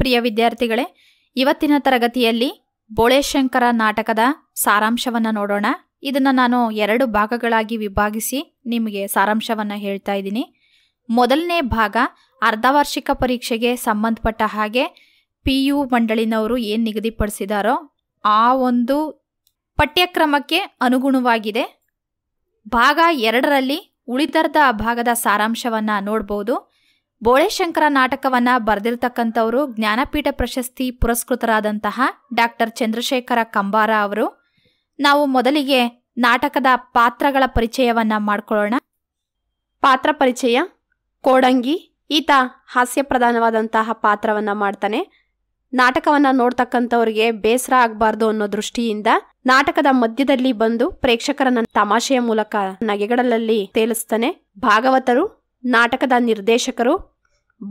ಪ್ರಿಯ ವಿದ್ಯಾರ್ಥಿಗಳೇ ಇವತ್ತಿನ ತರಗತಿಯಲ್ಲಿ ಬೋಳೆಶಂಕರ ನಾಟಕದ ಸಾರಾಂಶವನ್ನು ನೋಡೋಣ ಇದನ್ನು ನಾನು ಎರಡು ಭಾಗಗಳಾಗಿ ವಿಭಾಗಿಸಿ ನಿಮಗೆ ಸಾರಾಂಶವನ್ನು ಹೇಳ್ತಾ ಇದ್ದೀನಿ ಮೊದಲನೇ ಭಾಗ ಅರ್ಧವಾರ್ಷಿಕ ಪರೀಕ್ಷೆಗೆ ಸಂಬಂಧಪಟ್ಟ ಹಾಗೆ ಪಿ ಯು ಮಂಡಳಿನವರು ಏನು ನಿಗದಿಪಡಿಸಿದಾರೋ ಆ ಒಂದು ಪಠ್ಯಕ್ರಮಕ್ಕೆ ಅನುಗುಣವಾಗಿದೆ ಭಾಗ ಎರಡರಲ್ಲಿ ಉಳಿದರ್ಧ ಭಾಗದ ಸಾರಾಂಶವನ್ನು ನೋಡ್ಬೋದು ಬೋಳೆಶಂಕರ ನಾಟಕವನ್ನ ಬರೆದಿರತಕ್ಕಂಥವರು ಜ್ಞಾನಪೀಠ ಪ್ರಶಸ್ತಿ ಪುರಸ್ಕೃತರಾದಂತಹ ಡಾಕ್ಟರ್ ಚಂದ್ರಶೇಖರ ಕಂಬಾರ ಅವರು ನಾವು ಮೊದಲಿಗೆ ನಾಟಕದ ಪಾತ್ರಗಳ ಪರಿಚಯವನ್ನ ಮಾಡಿಕೊಳ್ಳೋಣ ಪಾತ್ರ ಪರಿಚಯ ಕೋಡಂಗಿ ಈತ ಹಾಸ್ಯಪ್ರಧಾನವಾದಂತಹ ಪ್ರಧಾನವಾದಂತಹ ಪಾತ್ರವನ್ನ ಮಾಡ್ತಾನೆ ನಾಟಕವನ್ನ ನೋಡ್ತಕ್ಕಂಥವ್ರಿಗೆ ಬೇಸರ ಆಗಬಾರ್ದು ಅನ್ನೋ ದೃಷ್ಟಿಯಿಂದ ನಾಟಕದ ಮಧ್ಯದಲ್ಲಿ ಬಂದು ಪ್ರೇಕ್ಷಕರನ್ನ ತಮಾಷೆಯ ಮೂಲಕ ನಗೆಗಳಲ್ಲಿ ತೇಲಿಸ್ತಾನೆ ಭಾಗವತರು ನಾಟಕದ ನಿರ್ದೇಶಕರು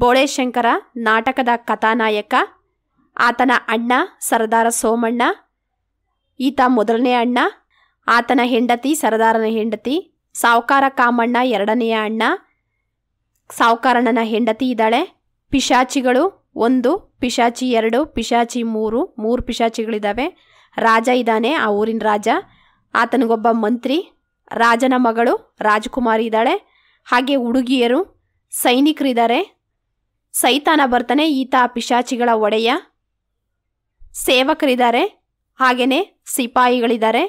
ಬೋಳೇಶಂಕರ ನಾಟಕದ ಕಥಾನಾಯಕ ಆತನ ಅಣ್ಣ ಸರದಾರ ಸೋಮಣ್ಣ ಈತ ಮೊದಲನೇ ಅಣ್ಣ ಆತನ ಹೆಂಡತಿ ಸರದಾರನ ಹೆಂಡತಿ ಸಾವುಕಾರ ಕಾಮಣ್ಣ ಎರಡನೆಯ ಅಣ್ಣ ಸಾವುಕಾರಣ್ಣನ ಹೆಂಡತಿ ಇದ್ದಾಳೆ ಪಿಶಾಚಿಗಳು ಒಂದು ಪಿಶಾಚಿ ಎರಡು ಪಿಶಾಚಿ ಮೂರು ಮೂರು ಪಿಶಾಚಿಗಳಿದ್ದಾವೆ ರಾಜ ಇದ್ದಾನೆ ಆ ಊರಿನ ರಾಜ ಆತನಿಗೊಬ್ಬ ಮಂತ್ರಿ ರಾಜನ ಮಗಳು ರಾಜಕುಮಾರಿ ಇದ್ದಾಳೆ ಹಾಗೆ ಹುಡುಗಿಯರು ಸೈನಿಕರಿದ್ದಾರೆ ಸೈತಾನ ಬರ್ತಾನೆ ಈತ ಪಿಶಾಚಿಗಳ ಒಡೆಯ ಸೇವಕರಿದ್ದಾರೆ ಹಾಗೆಯೇ ಸಿಪಾಯಿಗಳಿದ್ದಾರೆ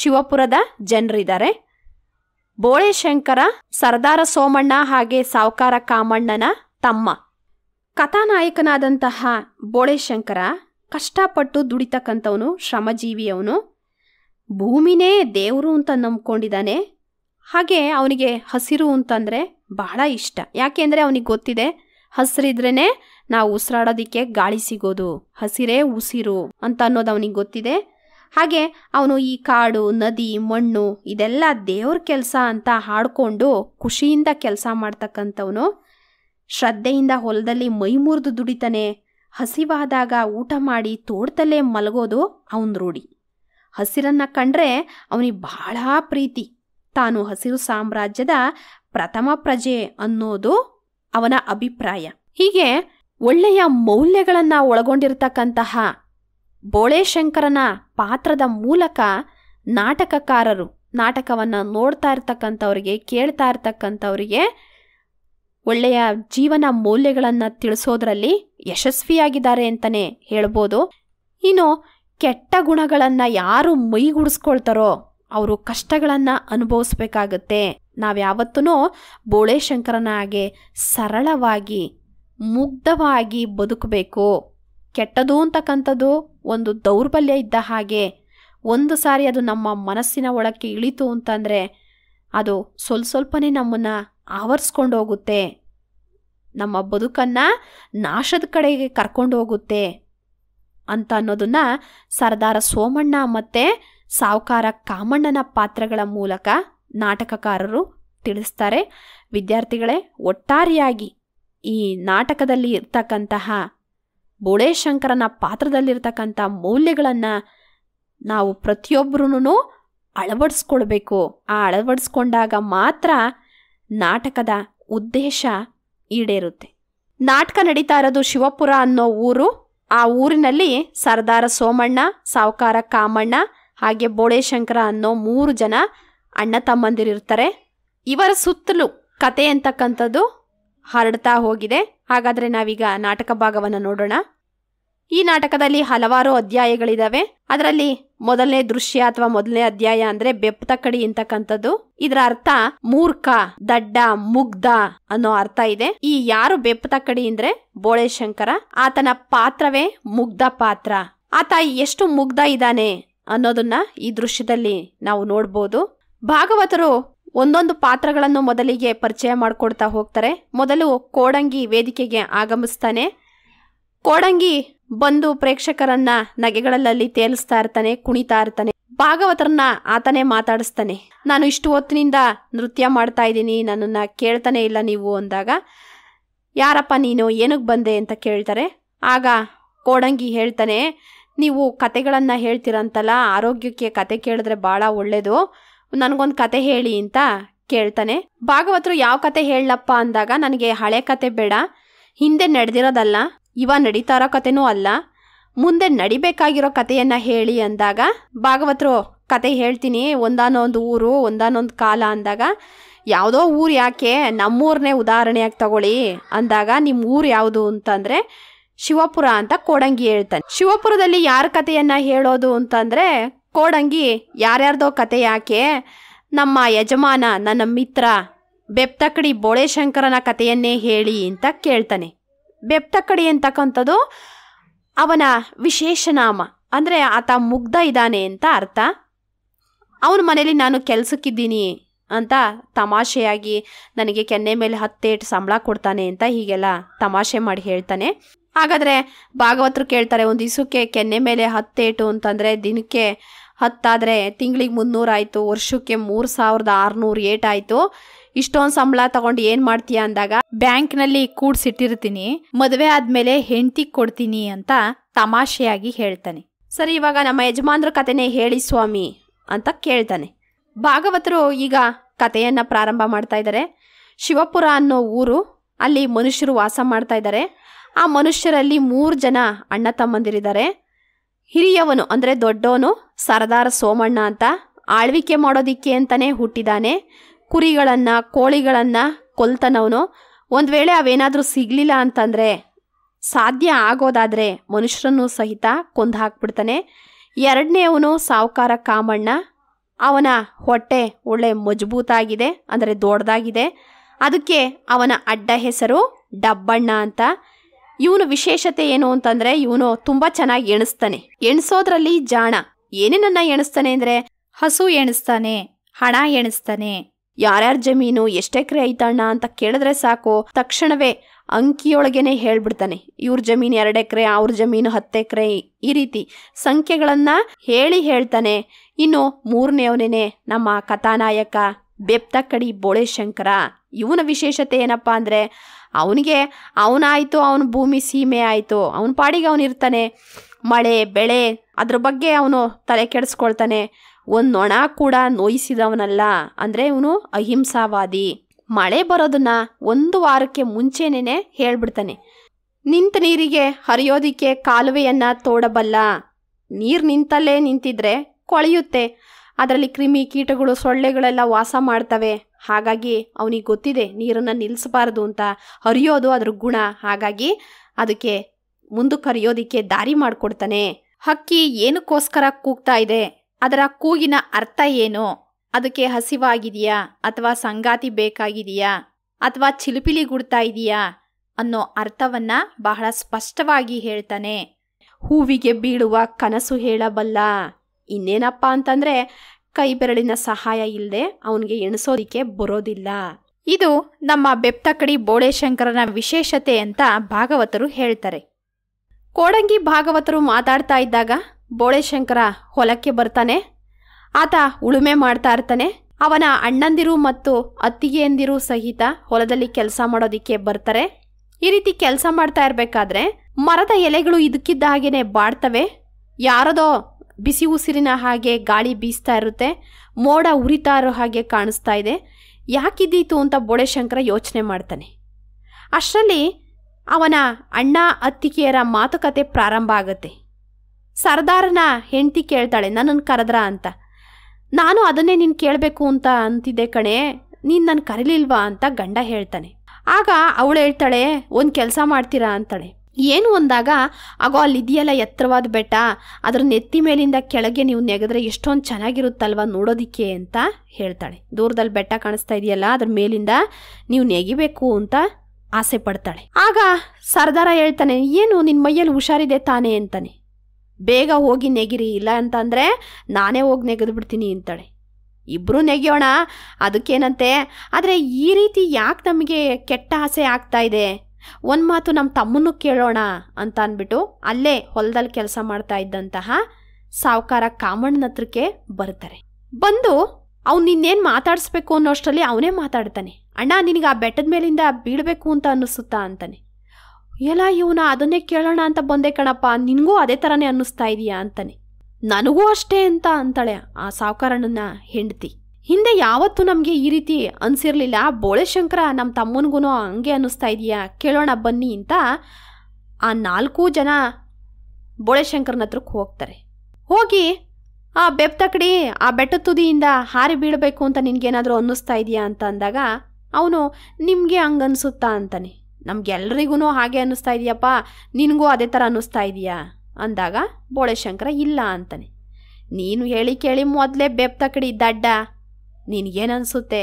ಶಿವಪುರದ ಜನರಿದ್ದಾರೆ ಬೋಳೆಶಂಕರ ಸರ್ದಾರ ಸೋಮಣ್ಣ ಹಾಗೆ ಸಾವುಕಾರ ಕಾಮಣ್ಣನ ತಮ್ಮ ಕಥಾನಾಯಕನಾದಂತಹ ಬೋಳೆಶಂಕರ ಕಷ್ಟಪಟ್ಟು ದುಡಿತಕ್ಕಂಥವನು ಶ್ರಮಜೀವಿಯವನು ಭೂಮಿನೇ ದೇವರು ಅಂತ ನಂಬ್ಕೊಂಡಿದ್ದಾನೆ ಹಾಗೆ ಅವನಿಗೆ ಹಸಿರು ಅಂತಂದರೆ ಬಹಳ ಇಷ್ಟ ಯಾಕೆಂದರೆ ಅವನಿಗೆ ಗೊತ್ತಿದೆ ಹಸಿರಿದ್ರೇನೆ ನಾವು ಉಸಿರಾಡೋದಿಕ್ಕೆ ಗಾಳಿ ಸಿಗೋದು ಹಸಿರೇ ಉಸಿರು ಅಂತ ಅನ್ನೋದು ಅವನಿಗೆ ಗೊತ್ತಿದೆ ಹಾಗೆ ಅವನು ಈ ಕಾಡು ನದಿ ಮಣ್ಣು ಇದೆಲ್ಲ ದೇವ್ರ ಕೆಲಸ ಅಂತ ಹಾಡಿಕೊಂಡು ಖುಷಿಯಿಂದ ಕೆಲಸ ಮಾಡ್ತಕ್ಕಂಥವನು ಶ್ರದ್ಧೆಯಿಂದ ಹೊಲದಲ್ಲಿ ಮೈ ಮುರಿದು ದುಡಿತಾನೆ ಹಸಿವಾದಾಗ ಊಟ ಮಾಡಿ ತೋಟದಲ್ಲೇ ಮಲಗೋದು ಅವನ ರೂಢಿ ಹಸಿರನ್ನು ಕಂಡ್ರೆ ಅವನಿಗೆ ಬಹಳ ಪ್ರೀತಿ ತಾನು ಹಸಿರು ಸಾಮ್ರಾಜ್ಯದ ಪ್ರಥಮ ಪ್ರಜೆ ಅನ್ನೋದು ಅವನ ಅಭಿಪ್ರಾಯ ಹೀಗೆ ಒಳ್ಳೆಯ ಮೌಲ್ಯಗಳನ್ನು ಒಳಗೊಂಡಿರತಕ್ಕಂತಹ ಬೋಳೆಶಂಕರನ ಪಾತ್ರದ ಮೂಲಕ ನಾಟಕಕಾರರು ನಾಟಕವನ್ನು ನೋಡ್ತಾ ಇರ್ತಕ್ಕಂಥವ್ರಿಗೆ ಕೇಳ್ತಾ ಇರ್ತಕ್ಕಂಥವ್ರಿಗೆ ಒಳ್ಳೆಯ ಜೀವನ ಮೌಲ್ಯಗಳನ್ನು ತಿಳಿಸೋದ್ರಲ್ಲಿ ಯಶಸ್ವಿಯಾಗಿದ್ದಾರೆ ಅಂತಲೇ ಹೇಳ್ಬೋದು ಇನ್ನು ಕೆಟ್ಟ ಗುಣಗಳನ್ನು ಯಾರು ಮೈಗೂಡಿಸ್ಕೊಳ್ತಾರೋ ಅವರು ಕಷ್ಟಗಳನ್ನು ಅನುಭವಿಸ್ಬೇಕಾಗತ್ತೆ ನಾವು ಯಾವತ್ತೂ ಬೋಳೆ ಶಂಕರನ ಹಾಗೆ ಸರಳವಾಗಿ ಮುಗ್ಧವಾಗಿ ಬದುಕಬೇಕು ಕೆಟ್ಟದು ಅಂತಕ್ಕಂಥದ್ದು ಒಂದು ದೌರ್ಬಲ್ಯ ಇದ್ದ ಹಾಗೆ ಒಂದು ಸಾರಿ ಅದು ನಮ್ಮ ಮನಸ್ಸಿನ ಒಳಕ್ಕೆ ಇಳಿತು ಅಂತಂದರೆ ಅದು ಸ್ವಲ್ಪ ಸ್ವಲ್ಪನೇ ನಮ್ಮನ್ನು ಆವರಿಸ್ಕೊಂಡು ಹೋಗುತ್ತೆ ನಮ್ಮ ಬದುಕನ್ನು ನಾಶದ ಕಡೆಗೆ ಕರ್ಕೊಂಡು ಹೋಗುತ್ತೆ ಅಂತ ಅನ್ನೋದನ್ನು ಸರ್ದಾರ ಸೋಮಣ್ಣ ಮತ್ತು ಸಾವುಕಾರ ಕಾಮಣ್ಣನ ಪಾತ್ರಗಳ ಮೂಲಕ ನಾಟಕಕಾರರು ತಿಳಿಸ್ತಾರೆ ವಿದ್ಯಾರ್ಥಿಗಳೇ ಒಟ್ಟಾರೆಯಾಗಿ ಈ ನಾಟಕದಲ್ಲಿ ಇರ್ತಕ್ಕಂತಹ ಬೋಳೇಶಂಕರನ ಪಾತ್ರದಲ್ಲಿರ್ತಕ್ಕಂಥ ಮೌಲ್ಯಗಳನ್ನು ನಾವು ಪ್ರತಿಯೊಬ್ಬರೂ ಅಳವಡಿಸ್ಕೊಳ್ಬೇಕು ಆ ಅಳವಡಿಸ್ಕೊಂಡಾಗ ಮಾತ್ರ ನಾಟಕದ ಉದ್ದೇಶ ಈಡೇರುತ್ತೆ ನಾಟಕ ನಡೀತಾ ಇರೋದು ಶಿವಪುರ ಅನ್ನೋ ಊರು ಆ ಊರಿನಲ್ಲಿ ಸರ್ದಾರ ಸೋಮಣ್ಣ ಸಾವುಕಾರ ಕಾಮಣ್ಣ ಹಾಗೆ ಬೋಳೆಶಂಕರ ಅನ್ನೋ ಮೂರು ಜನ ಅಣ್ಣ ತಮ್ಮಂದಿರಿರ್ತಾರೆ ಇವರ ಸುತ್ತಲೂ ಕತೆ ಅಂತಕ್ಕಂಥದ್ದು ಹರಡ್ತಾ ಹೋಗಿದೆ ಹಾಗಾದರೆ ನಾವೀಗ ನಾಟಕ ಭಾಗವನ್ನು ನೋಡೋಣ ಈ ನಾಟಕದಲ್ಲಿ ಹಲವಾರು ಅಧ್ಯಾಯಗಳಿದ್ದಾವೆ ಅದರಲ್ಲಿ ಮೊದಲನೇ ದೃಶ್ಯ ಅಥವಾ ಮೊದಲನೇ ಅಧ್ಯಾಯ ಅಂದ್ರೆ ಕಡಿ ಅಂತಕ್ಕಂಥದ್ದು ಇದರ ಅರ್ಥ ಮೂರ್ಖ ದಡ್ಡ ಮುಗ್ಧ ಅನ್ನೋ ಅರ್ಥ ಇದೆ ಈ ಯಾರು ಕಡಿ ಅಂದ್ರೆ ಬೋಳೆ ಶಂಕರ ಆತನ ಪಾತ್ರವೇ ಮುಗ್ಧ ಪಾತ್ರ ಆತ ಎಷ್ಟು ಮುಗ್ಧ ಇದ್ದಾನೆ ಅನ್ನೋದನ್ನ ಈ ದೃಶ್ಯದಲ್ಲಿ ನಾವು ನೋಡ್ಬೋದು ಭಾಗವತರು ಒಂದೊಂದು ಪಾತ್ರಗಳನ್ನು ಮೊದಲಿಗೆ ಪರಿಚಯ ಮಾಡಿಕೊಡ್ತಾ ಹೋಗ್ತಾರೆ ಮೊದಲು ಕೋಡಂಗಿ ವೇದಿಕೆಗೆ ಆಗಮಿಸ್ತಾನೆ ಕೋಡಂಗಿ ಬಂದು ಪ್ರೇಕ್ಷಕರನ್ನ ನಗೆಗಳಲ್ಲಿ ತೇಲಿಸ್ತಾ ಇರ್ತಾನೆ ಕುಣಿತಾ ಇರ್ತಾನೆ ಭಾಗವತರನ್ನ ಆತನೇ ಮಾತಾಡಿಸ್ತಾನೆ ನಾನು ಇಷ್ಟು ಹೊತ್ತಿನಿಂದ ನೃತ್ಯ ಮಾಡ್ತಾ ಇದ್ದೀನಿ ನನ್ನನ್ನು ಕೇಳ್ತಾನೆ ಇಲ್ಲ ನೀವು ಅಂದಾಗ ಯಾರಪ್ಪ ನೀನು ಏನಕ್ಕೆ ಬಂದೆ ಅಂತ ಕೇಳ್ತಾರೆ ಆಗ ಕೋಡಂಗಿ ಹೇಳ್ತಾನೆ ನೀವು ಕತೆಗಳನ್ನು ಹೇಳ್ತೀರಂತಲ್ಲ ಆರೋಗ್ಯಕ್ಕೆ ಕತೆ ಕೇಳಿದ್ರೆ ಭಾಳ ಒಳ್ಳೆಯದು ನನಗೊಂದು ಕತೆ ಹೇಳಿ ಅಂತ ಕೇಳ್ತಾನೆ ಭಾಗವತರು ಯಾವ ಕತೆ ಹೇಳಪ್ಪ ಅಂದಾಗ ನನಗೆ ಹಳೆ ಕತೆ ಬೇಡ ಹಿಂದೆ ನಡೆದಿರೋದಲ್ಲ ಇವ ನಡೀತಾ ಇರೋ ಕತೆನೂ ಅಲ್ಲ ಮುಂದೆ ನಡಿಬೇಕಾಗಿರೋ ಕಥೆಯನ್ನ ಹೇಳಿ ಅಂದಾಗ ಭಾಗವತರು ಕತೆ ಹೇಳ್ತೀನಿ ಒಂದಾನೊಂದು ಊರು ಒಂದಾನೊಂದು ಕಾಲ ಅಂದಾಗ ಯಾವುದೋ ಊರು ಯಾಕೆ ನಮ್ಮೂರನ್ನೇ ಉದಾಹರಣೆಯಾಗಿ ತಗೊಳ್ಳಿ ಅಂದಾಗ ನಿಮ್ಮ ಊರು ಯಾವುದು ಅಂತಂದರೆ ಶಿವಪುರ ಅಂತ ಕೋಡಂಗಿ ಹೇಳ್ತಾನೆ ಶಿವಪುರದಲ್ಲಿ ಯಾರ ಕಥೆಯನ್ನು ಹೇಳೋದು ಅಂತಂದರೆ ಕೋಡಂಗಿ ಯಾರ್ಯಾರ್ದೋ ಕತೆ ಯಾಕೆ ನಮ್ಮ ಯಜಮಾನ ನನ್ನ ಮಿತ್ರ ಬೆಪ್ತಕಡಿ ಬೋಳೆಶಂಕರನ ಕಥೆಯನ್ನೇ ಹೇಳಿ ಅಂತ ಕೇಳ್ತಾನೆ ಬೆಪ್ತಕಡಿ ಅಂತಕ್ಕಂಥದ್ದು ಅವನ ವಿಶೇಷನಾಮ ಅಂದರೆ ಆತ ಮುಗ್ಧ ಇದ್ದಾನೆ ಅಂತ ಅರ್ಥ ಅವನ ಮನೇಲಿ ನಾನು ಕೆಲಸಕ್ಕಿದ್ದೀನಿ ಅಂತ ತಮಾಷೆಯಾಗಿ ನನಗೆ ಕೆನ್ನೆ ಮೇಲೆ ಹತ್ತೇಟು ಸಂಬಳ ಕೊಡ್ತಾನೆ ಅಂತ ಹೀಗೆಲ್ಲ ತಮಾಷೆ ಮಾಡಿ ಹೇಳ್ತಾನೆ ಹಾಗಾದರೆ ಭಾಗವತರು ಕೇಳ್ತಾರೆ ಒಂದು ದಿವಸಕ್ಕೆ ಕೆನ್ನೆ ಮೇಲೆ ಹತ್ತೇಟು ಅಂತಂದರೆ ದಿನಕ್ಕೆ ಹತ್ತಾದರೆ ತಿಂಗಳಿಗೆ ಮುನ್ನೂರಾಯಿತು ವರ್ಷಕ್ಕೆ ಮೂರು ಸಾವಿರದ ಆರುನೂರು ಏಟಾಯಿತು ಇಷ್ಟೊಂದು ಸಂಬಳ ತಗೊಂಡು ಏನು ಮಾಡ್ತೀಯಾ ಅಂದಾಗ ಬ್ಯಾಂಕ್ನಲ್ಲಿ ಕೂಡ್ಸಿಟ್ಟಿರ್ತೀನಿ ಮದುವೆ ಆದಮೇಲೆ ಹೆಂಡತಿ ಕೊಡ್ತೀನಿ ಅಂತ ತಮಾಷೆಯಾಗಿ ಹೇಳ್ತಾನೆ ಸರಿ ಇವಾಗ ನಮ್ಮ ಯಜಮಾನ್ರ ಕಥೆನೇ ಹೇಳಿ ಸ್ವಾಮಿ ಅಂತ ಕೇಳ್ತಾನೆ ಭಾಗವತರು ಈಗ ಕಥೆಯನ್ನು ಪ್ರಾರಂಭ ಮಾಡ್ತಾ ಇದ್ದಾರೆ ಶಿವಪುರ ಅನ್ನೋ ಊರು ಅಲ್ಲಿ ಮನುಷ್ಯರು ವಾಸ ಮಾಡ್ತಾ ಇದ್ದಾರೆ ಆ ಮನುಷ್ಯರಲ್ಲಿ ಮೂರು ಜನ ಅಣ್ಣ ತಮ್ಮಂದಿರಿದ್ದಾರೆ ಹಿರಿಯವನು ಅಂದರೆ ದೊಡ್ಡವನು ಸರದಾರ ಸೋಮಣ್ಣ ಅಂತ ಆಳ್ವಿಕೆ ಮಾಡೋದಿಕ್ಕೆ ಅಂತಲೇ ಹುಟ್ಟಿದಾನೆ ಕುರಿಗಳನ್ನು ಕೋಳಿಗಳನ್ನು ಕೊಲ್ತನವನು ಒಂದು ವೇಳೆ ಅವೇನಾದರೂ ಸಿಗಲಿಲ್ಲ ಅಂತಂದರೆ ಸಾಧ್ಯ ಆಗೋದಾದರೆ ಮನುಷ್ಯರನ್ನು ಸಹಿತ ಕೊಂದು ಹಾಕ್ಬಿಡ್ತಾನೆ ಎರಡನೇವನು ಸಾವುಕಾರ ಕಾಮಣ್ಣ ಅವನ ಹೊಟ್ಟೆ ಒಳ್ಳೆ ಮಜಬೂತಾಗಿದೆ ಅಂದರೆ ದೊಡ್ಡದಾಗಿದೆ ಅದಕ್ಕೆ ಅವನ ಅಡ್ಡ ಹೆಸರು ಡಬ್ಬಣ್ಣ ಅಂತ ಇವನು ವಿಶೇಷತೆ ಏನು ಅಂತಂದ್ರೆ ಇವನು ತುಂಬಾ ಚೆನ್ನಾಗಿ ಎಣಿಸ್ತಾನೆ ಎಣಿಸೋದ್ರಲ್ಲಿ ಜಾಣ ಏನೇನನ್ನ ಎಣಿಸ್ತಾನೆ ಅಂದ್ರೆ ಹಸು ಎಣಿಸ್ತಾನೆ ಹಣ ಎಣಿಸ್ತಾನೆ ಯಾರ್ಯಾರ ಜಮೀನು ಎಷ್ಟೆಕ್ರೆ ಐತಣ್ಣ ಅಂತ ಕೇಳಿದ್ರೆ ಸಾಕು ತಕ್ಷಣವೇ ಅಂಕಿಯೊಳಗೇನೆ ಹೇಳ್ಬಿಡ್ತಾನೆ ಇವ್ರ ಜಮೀನು ಎರಡು ಎಕರೆ ಅವ್ರ ಜಮೀನು ಹತ್ತೆಕರೆ ಈ ರೀತಿ ಸಂಖ್ಯೆಗಳನ್ನ ಹೇಳಿ ಹೇಳ್ತಾನೆ ಇನ್ನು ಮೂರನೇವನೇನೆ ನಮ್ಮ ಕಥಾನಾಯಕ ಬೆಪ್ತಕಡಿ ಬೋಳೆ ಶಂಕರ ಇವನ ವಿಶೇಷತೆ ಏನಪ್ಪಾ ಅಂದ್ರೆ ಅವನಿಗೆ ಅವನಾಯಿತು ಅವನ ಭೂಮಿ ಸೀಮೆ ಆಯಿತು ಅವನ ಪಾಡಿಗೆ ಅವನಿರ್ತಾನೆ ಮಳೆ ಬೆಳೆ ಅದ್ರ ಬಗ್ಗೆ ಅವನು ತಲೆ ಕೆಡಿಸ್ಕೊಳ್ತಾನೆ ಒಂದು ನೊಣ ಕೂಡ ನೋಯಿಸಿದವನಲ್ಲ ಅಂದರೆ ಇವನು ಅಹಿಂಸಾವಾದಿ ಮಳೆ ಬರೋದನ್ನ ಒಂದು ವಾರಕ್ಕೆ ಮುಂಚೆನೇ ಹೇಳ್ಬಿಡ್ತಾನೆ ನಿಂತ ನೀರಿಗೆ ಹರಿಯೋದಿಕ್ಕೆ ಕಾಲುವೆಯನ್ನು ತೋಡಬಲ್ಲ ನೀರು ನಿಂತಲ್ಲೇ ನಿಂತಿದ್ರೆ ಕೊಳೆಯುತ್ತೆ ಅದರಲ್ಲಿ ಕ್ರಿಮಿ ಕೀಟಗಳು ಸೊಳ್ಳೆಗಳೆಲ್ಲ ವಾಸ ಮಾಡ್ತವೆ ಹಾಗಾಗಿ ಅವನಿಗೆ ಗೊತ್ತಿದೆ ನೀರನ್ನು ನಿಲ್ಲಿಸಬಾರದು ಅಂತ ಹರಿಯೋದು ಅದ್ರ ಗುಣ ಹಾಗಾಗಿ ಅದಕ್ಕೆ ಮುಂದಕ್ಕೆ ಹರಿಯೋದಕ್ಕೆ ದಾರಿ ಮಾಡಿಕೊಡ್ತಾನೆ ಹಕ್ಕಿ ಏನಕ್ಕೋಸ್ಕರ ಕೂಗ್ತಾ ಇದೆ ಅದರ ಕೂಗಿನ ಅರ್ಥ ಏನು ಅದಕ್ಕೆ ಹಸಿವಾಗಿದೆಯಾ ಅಥವಾ ಸಂಗಾತಿ ಬೇಕಾಗಿದೆಯಾ ಅಥವಾ ಚಿಲಿಪಿಲಿ ಗುಡ್ತಾ ಇದೆಯಾ ಅನ್ನೋ ಅರ್ಥವನ್ನ ಬಹಳ ಸ್ಪಷ್ಟವಾಗಿ ಹೇಳ್ತಾನೆ ಹೂವಿಗೆ ಬೀಳುವ ಕನಸು ಹೇಳಬಲ್ಲ ಇನ್ನೇನಪ್ಪ ಅಂತಂದರೆ ಕೈ ಬೆರಳಿನ ಸಹಾಯ ಇಲ್ಲದೆ ಅವನಿಗೆ ಎಣಸೋದಿಕ್ಕೆ ಬರೋದಿಲ್ಲ ಇದು ನಮ್ಮ ಬೆಪ್ತಕಡಿ ಬೋಳೆಶಂಕರನ ವಿಶೇಷತೆ ಅಂತ ಭಾಗವತರು ಹೇಳ್ತಾರೆ ಕೋಡಂಗಿ ಭಾಗವತರು ಮಾತಾಡ್ತಾ ಇದ್ದಾಗ ಬೋಳೆಶಂಕರ ಹೊಲಕ್ಕೆ ಬರ್ತಾನೆ ಆತ ಉಳುಮೆ ಮಾಡ್ತಾ ಇರ್ತಾನೆ ಅವನ ಅಣ್ಣಂದಿರು ಮತ್ತು ಅತ್ತಿಗೆಯಂದಿರು ಸಹಿತ ಹೊಲದಲ್ಲಿ ಕೆಲಸ ಮಾಡೋದಿಕ್ಕೆ ಬರ್ತಾರೆ ಈ ರೀತಿ ಕೆಲಸ ಮಾಡ್ತಾ ಇರಬೇಕಾದ್ರೆ ಮರದ ಎಲೆಗಳು ಇದಕ್ಕಿದ್ದ ಹಾಗೇನೆ ಬಾಡ್ತವೆ ಯಾರದೋ ಬಿಸಿ ಉಸಿರಿನ ಹಾಗೆ ಗಾಳಿ ಬೀಸ್ತಾ ಇರುತ್ತೆ ಮೋಡ ಉರಿತಾ ಇರೋ ಹಾಗೆ ಕಾಣಿಸ್ತಾ ಇದೆ ಯಾಕಿದ್ದೀತು ಅಂತ ಬೋಳೆಶಂಕರ ಯೋಚನೆ ಮಾಡ್ತಾನೆ ಅಷ್ಟರಲ್ಲಿ ಅವನ ಅಣ್ಣ ಅತ್ತಿಕೆಯರ ಮಾತುಕತೆ ಪ್ರಾರಂಭ ಆಗುತ್ತೆ ಸರ್ದಾರನ ಹೆಂಡತಿ ಕೇಳ್ತಾಳೆ ನನ್ನನ್ನು ಕರೆದ್ರ ಅಂತ ನಾನು ಅದನ್ನೇ ನೀನು ಕೇಳಬೇಕು ಅಂತ ಅಂತಿದ್ದೆ ಕಣೆ ನೀನು ನಾನು ಕರೀಲಿಲ್ವಾ ಅಂತ ಗಂಡ ಹೇಳ್ತಾನೆ ಆಗ ಅವಳು ಹೇಳ್ತಾಳೆ ಒಂದು ಕೆಲಸ ಮಾಡ್ತೀರಾ ಅಂತಾಳೆ ಏನು ಅಂದಾಗ ಆಗೋ ಅಲ್ಲಿದೆಯಲ್ಲ ಎತ್ತರವಾದ ಬೆಟ್ಟ ಅದರ ನೆತ್ತಿ ಮೇಲಿಂದ ಕೆಳಗೆ ನೀವು ನೆಗೆದ್ರೆ ಎಷ್ಟೊಂದು ಚೆನ್ನಾಗಿರುತ್ತಲ್ವ ನೋಡೋದಿಕ್ಕೆ ಅಂತ ಹೇಳ್ತಾಳೆ ದೂರದಲ್ಲಿ ಬೆಟ್ಟ ಕಾಣಿಸ್ತಾ ಇದೆಯಲ್ಲ ಅದ್ರ ಮೇಲಿಂದ ನೀವು ನೆಗಿಬೇಕು ಅಂತ ಆಸೆ ಪಡ್ತಾಳೆ ಆಗ ಸರ್ದಾರ ಹೇಳ್ತಾನೆ ಏನು ನಿನ್ನ ಮೈಯಲ್ಲಿ ಹುಷಾರಿದೆ ತಾನೇ ಅಂತಾನೆ ಬೇಗ ಹೋಗಿ ನೆಗಿರಿ ಇಲ್ಲ ಅಂತಂದರೆ ನಾನೇ ಹೋಗಿ ನೆಗೆದು ಬಿಡ್ತೀನಿ ಅಂತಾಳೆ ಇಬ್ಬರೂ ನೆಗೆಯೋಣ ಅದಕ್ಕೇನಂತೆ ಆದರೆ ಈ ರೀತಿ ಯಾಕೆ ನಮಗೆ ಕೆಟ್ಟ ಆಸೆ ಆಗ್ತಾ ಇದೆ ಒಂದು ಮಾತು ನಮ್ಮ ತಮ್ಮನ್ನು ಕೇಳೋಣ ಅಂತ ಅಂದ್ಬಿಟ್ಟು ಅಲ್ಲೇ ಹೊಲದಲ್ಲಿ ಕೆಲಸ ಮಾಡ್ತಾ ಇದ್ದಂತಹ ಸಾವುಕಾರ ಕಾಮಣ್ಣನ ಹತ್ರಕ್ಕೆ ಬರ್ತಾರೆ ಬಂದು ಅವ್ನು ಇನ್ನೇನು ಮಾತಾಡಿಸ್ಬೇಕು ಅನ್ನೋಷ್ಟರಲ್ಲಿ ಅವನೇ ಮಾತಾಡ್ತಾನೆ ಅಣ್ಣ ನಿನಗೆ ಆ ಬೆಟ್ಟದ ಮೇಲಿಂದ ಬೀಳಬೇಕು ಅಂತ ಅನ್ನಿಸುತ್ತಾ ಅಂತಾನೆ ಎಲ್ಲ ಇವನ ಅದನ್ನೇ ಕೇಳೋಣ ಅಂತ ಬಂದೆ ಕಣಪ್ಪ ನಿನಗೂ ಅದೇ ಥರನೇ ಅನ್ನಿಸ್ತಾ ಇದೆಯಾ ಅಂತಾನೆ ನನಗೂ ಅಷ್ಟೇ ಅಂತ ಅಂತಾಳೆ ಆ ಸಾವುಕಾರನನ್ನ ಹೆಂಡತಿ ಹಿಂದೆ ಯಾವತ್ತೂ ನಮಗೆ ಈ ರೀತಿ ಅನಿಸಿರಲಿಲ್ಲ ಬೋಳೆಶಂಕರ ನಮ್ಮ ತಮ್ಮನಿಗೂ ಹಂಗೆ ಅನ್ನಿಸ್ತಾ ಇದೆಯಾ ಕೇಳೋಣ ಬನ್ನಿ ಅಂತ ಆ ನಾಲ್ಕು ಜನ ಬೋಳೆಶಂಕರನ ಹತ್ರಕ್ಕೆ ಹೋಗ್ತಾರೆ ಹೋಗಿ ಆ ಬೆಪ್ತಕಡಿ ಆ ಬೆಟ್ಟದ ತುದಿಯಿಂದ ಹಾರಿ ಬೀಳಬೇಕು ಅಂತ ನಿನಗೇನಾದರೂ ಅನ್ನಿಸ್ತಾ ಇದೆಯಾ ಅಂತ ಅಂದಾಗ ಅವನು ನಿಮಗೆ ಹಂಗೆ ಅನಿಸುತ್ತಾ ಅಂತಾನೆ ನಮಗೆಲ್ರಿಗೂ ಹಾಗೆ ಅನ್ನಿಸ್ತಾ ಇದೆಯಪ್ಪ ನಿನಗೂ ಅದೇ ಥರ ಅನ್ನಿಸ್ತಾ ಇದೆಯಾ ಅಂದಾಗ ಬೋಳೆಶಂಕರ ಇಲ್ಲ ಅಂತಾನೆ ನೀನು ಹೇಳಿ ಕೇಳಿ ಮೊದಲೇ ಬೆಪ್ತಕಡಿ ದಡ್ಡ ನಿನಗೇನನ್ಸುತ್ತೆ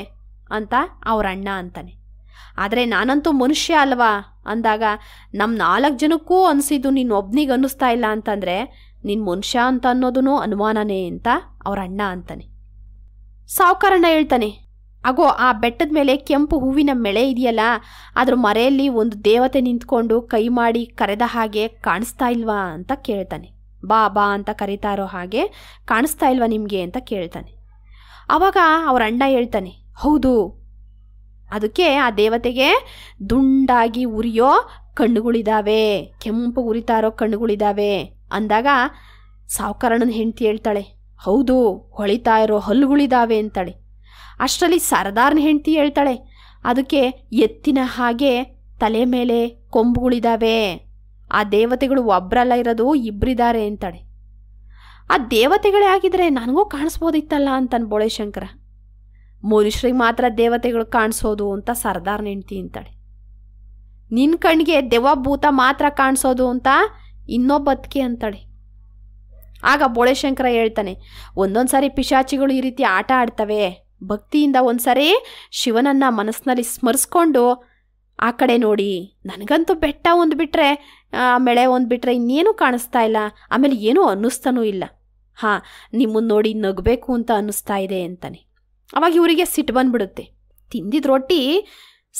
ಅಂತ ಅವ್ರ ಅಣ್ಣ ಅಂತಾನೆ ಆದರೆ ನಾನಂತೂ ಮನುಷ್ಯ ಅಲ್ವಾ ಅಂದಾಗ ನಮ್ಮ ನಾಲ್ಕು ಜನಕ್ಕೂ ಅನಿಸಿದ್ದು ನೀನು ಒಬ್ನಿಗೆ ಅನ್ನಿಸ್ತಾ ಇಲ್ಲ ಅಂತಂದರೆ ನಿನ್ನ ಮನುಷ್ಯ ಅಂತ ಅನ್ನೋದೂ ಅನುಮಾನನೇ ಅಂತ ಅವ್ರ ಅಣ್ಣ ಅಂತಾನೆ ಸಾವುಕಾರಣ್ಣ ಹೇಳ್ತಾನೆ ಅಗೋ ಆ ಬೆಟ್ಟದ ಮೇಲೆ ಕೆಂಪು ಹೂವಿನ ಮಳೆ ಇದೆಯಲ್ಲ ಅದ್ರ ಮರೆಯಲ್ಲಿ ಒಂದು ದೇವತೆ ನಿಂತ್ಕೊಂಡು ಕೈ ಮಾಡಿ ಕರೆದ ಹಾಗೆ ಕಾಣಿಸ್ತಾ ಇಲ್ವಾ ಅಂತ ಕೇಳ್ತಾನೆ ಬಾ ಬಾ ಅಂತ ಕರೀತಾ ಇರೋ ಹಾಗೆ ಕಾಣಿಸ್ತಾ ಇಲ್ವಾ ನಿಮಗೆ ಅಂತ ಕೇಳ್ತಾನೆ ಆವಾಗ ಅವರ ಅಣ್ಣ ಹೇಳ್ತಾನೆ ಹೌದು ಅದಕ್ಕೆ ಆ ದೇವತೆಗೆ ದುಂಡಾಗಿ ಉರಿಯೋ ಕಣ್ಣುಗಳಿದ್ದಾವೆ ಕೆಂಪು ಉರಿತಾ ಇರೋ ಕಣ್ಣುಗಳಿದ್ದಾವೆ ಅಂದಾಗ ಸಾವುಕಾರಣನ ಹೆಂಡತಿ ಹೇಳ್ತಾಳೆ ಹೌದು ಹೊಳಿತಾ ಇರೋ ಹಲ್ಲುಗಳಿದ್ದಾವೆ ಅಂತಾಳೆ ಅಷ್ಟರಲ್ಲಿ ಸರದಾರ್ನ ಹೆಂಡತಿ ಹೇಳ್ತಾಳೆ ಅದಕ್ಕೆ ಎತ್ತಿನ ಹಾಗೆ ತಲೆ ಮೇಲೆ ಕೊಂಬುಗಳಿದ್ದಾವೆ ಆ ದೇವತೆಗಳು ಒಬ್ಬರಲ್ಲ ಇರೋದು ಇಬ್ಬರಿದ್ದಾರೆ ಅಂತಾಳೆ ಆ ದೇವತೆಗಳೇ ಆಗಿದ್ರೆ ನನಗೂ ಕಾಣಿಸ್ಬೋದಿತ್ತಲ್ಲ ಅಂತನ್ಬೋಳೆ ಶಂಕರ ಮನುಷ್ಯರಿಗೆ ಮಾತ್ರ ದೇವತೆಗಳು ಕಾಣಿಸೋದು ಅಂತ ಸರ್ದಾರ್ ನೆಂಟಿ ಅಂತಾಳೆ ನಿನ್ನ ಕಣ್ಣಿಗೆ ಭೂತ ಮಾತ್ರ ಕಾಣಿಸೋದು ಅಂತ ಇನ್ನೊಬ್ಬತ್ಕೆ ಅಂತಾಳೆ ಆಗ ಬೋಳೆಶಂಕರ ಹೇಳ್ತಾನೆ ಒಂದೊಂದು ಸಾರಿ ಪಿಶಾಚಿಗಳು ಈ ರೀತಿ ಆಟ ಆಡ್ತವೆ ಭಕ್ತಿಯಿಂದ ಒಂದು ಶಿವನನ್ನ ಮನಸ್ಸಿನಲ್ಲಿ ಸ್ಮರಿಸ್ಕೊಂಡು ಆ ಕಡೆ ನೋಡಿ ನನಗಂತೂ ಬೆಟ್ಟ ಒಂದು ಬಿಟ್ಟರೆ ಆಮೇಲೆ ಒಂದು ಬಿಟ್ಟರೆ ಇನ್ನೇನು ಕಾಣಿಸ್ತಾ ಇಲ್ಲ ಆಮೇಲೆ ಏನೂ ಅನ್ನಿಸ್ತಾನೂ ಇಲ್ಲ ಹಾಂ ನಿಮ್ಮನ್ನು ನೋಡಿ ನಗಬೇಕು ಅಂತ ಅನ್ನಿಸ್ತಾ ಇದೆ ಅಂತಾನೆ ಅವಾಗ ಇವರಿಗೆ ಸಿಟ್ಟು ಬಂದುಬಿಡುತ್ತೆ ತಿಂದಿದ ರೊಟ್ಟಿ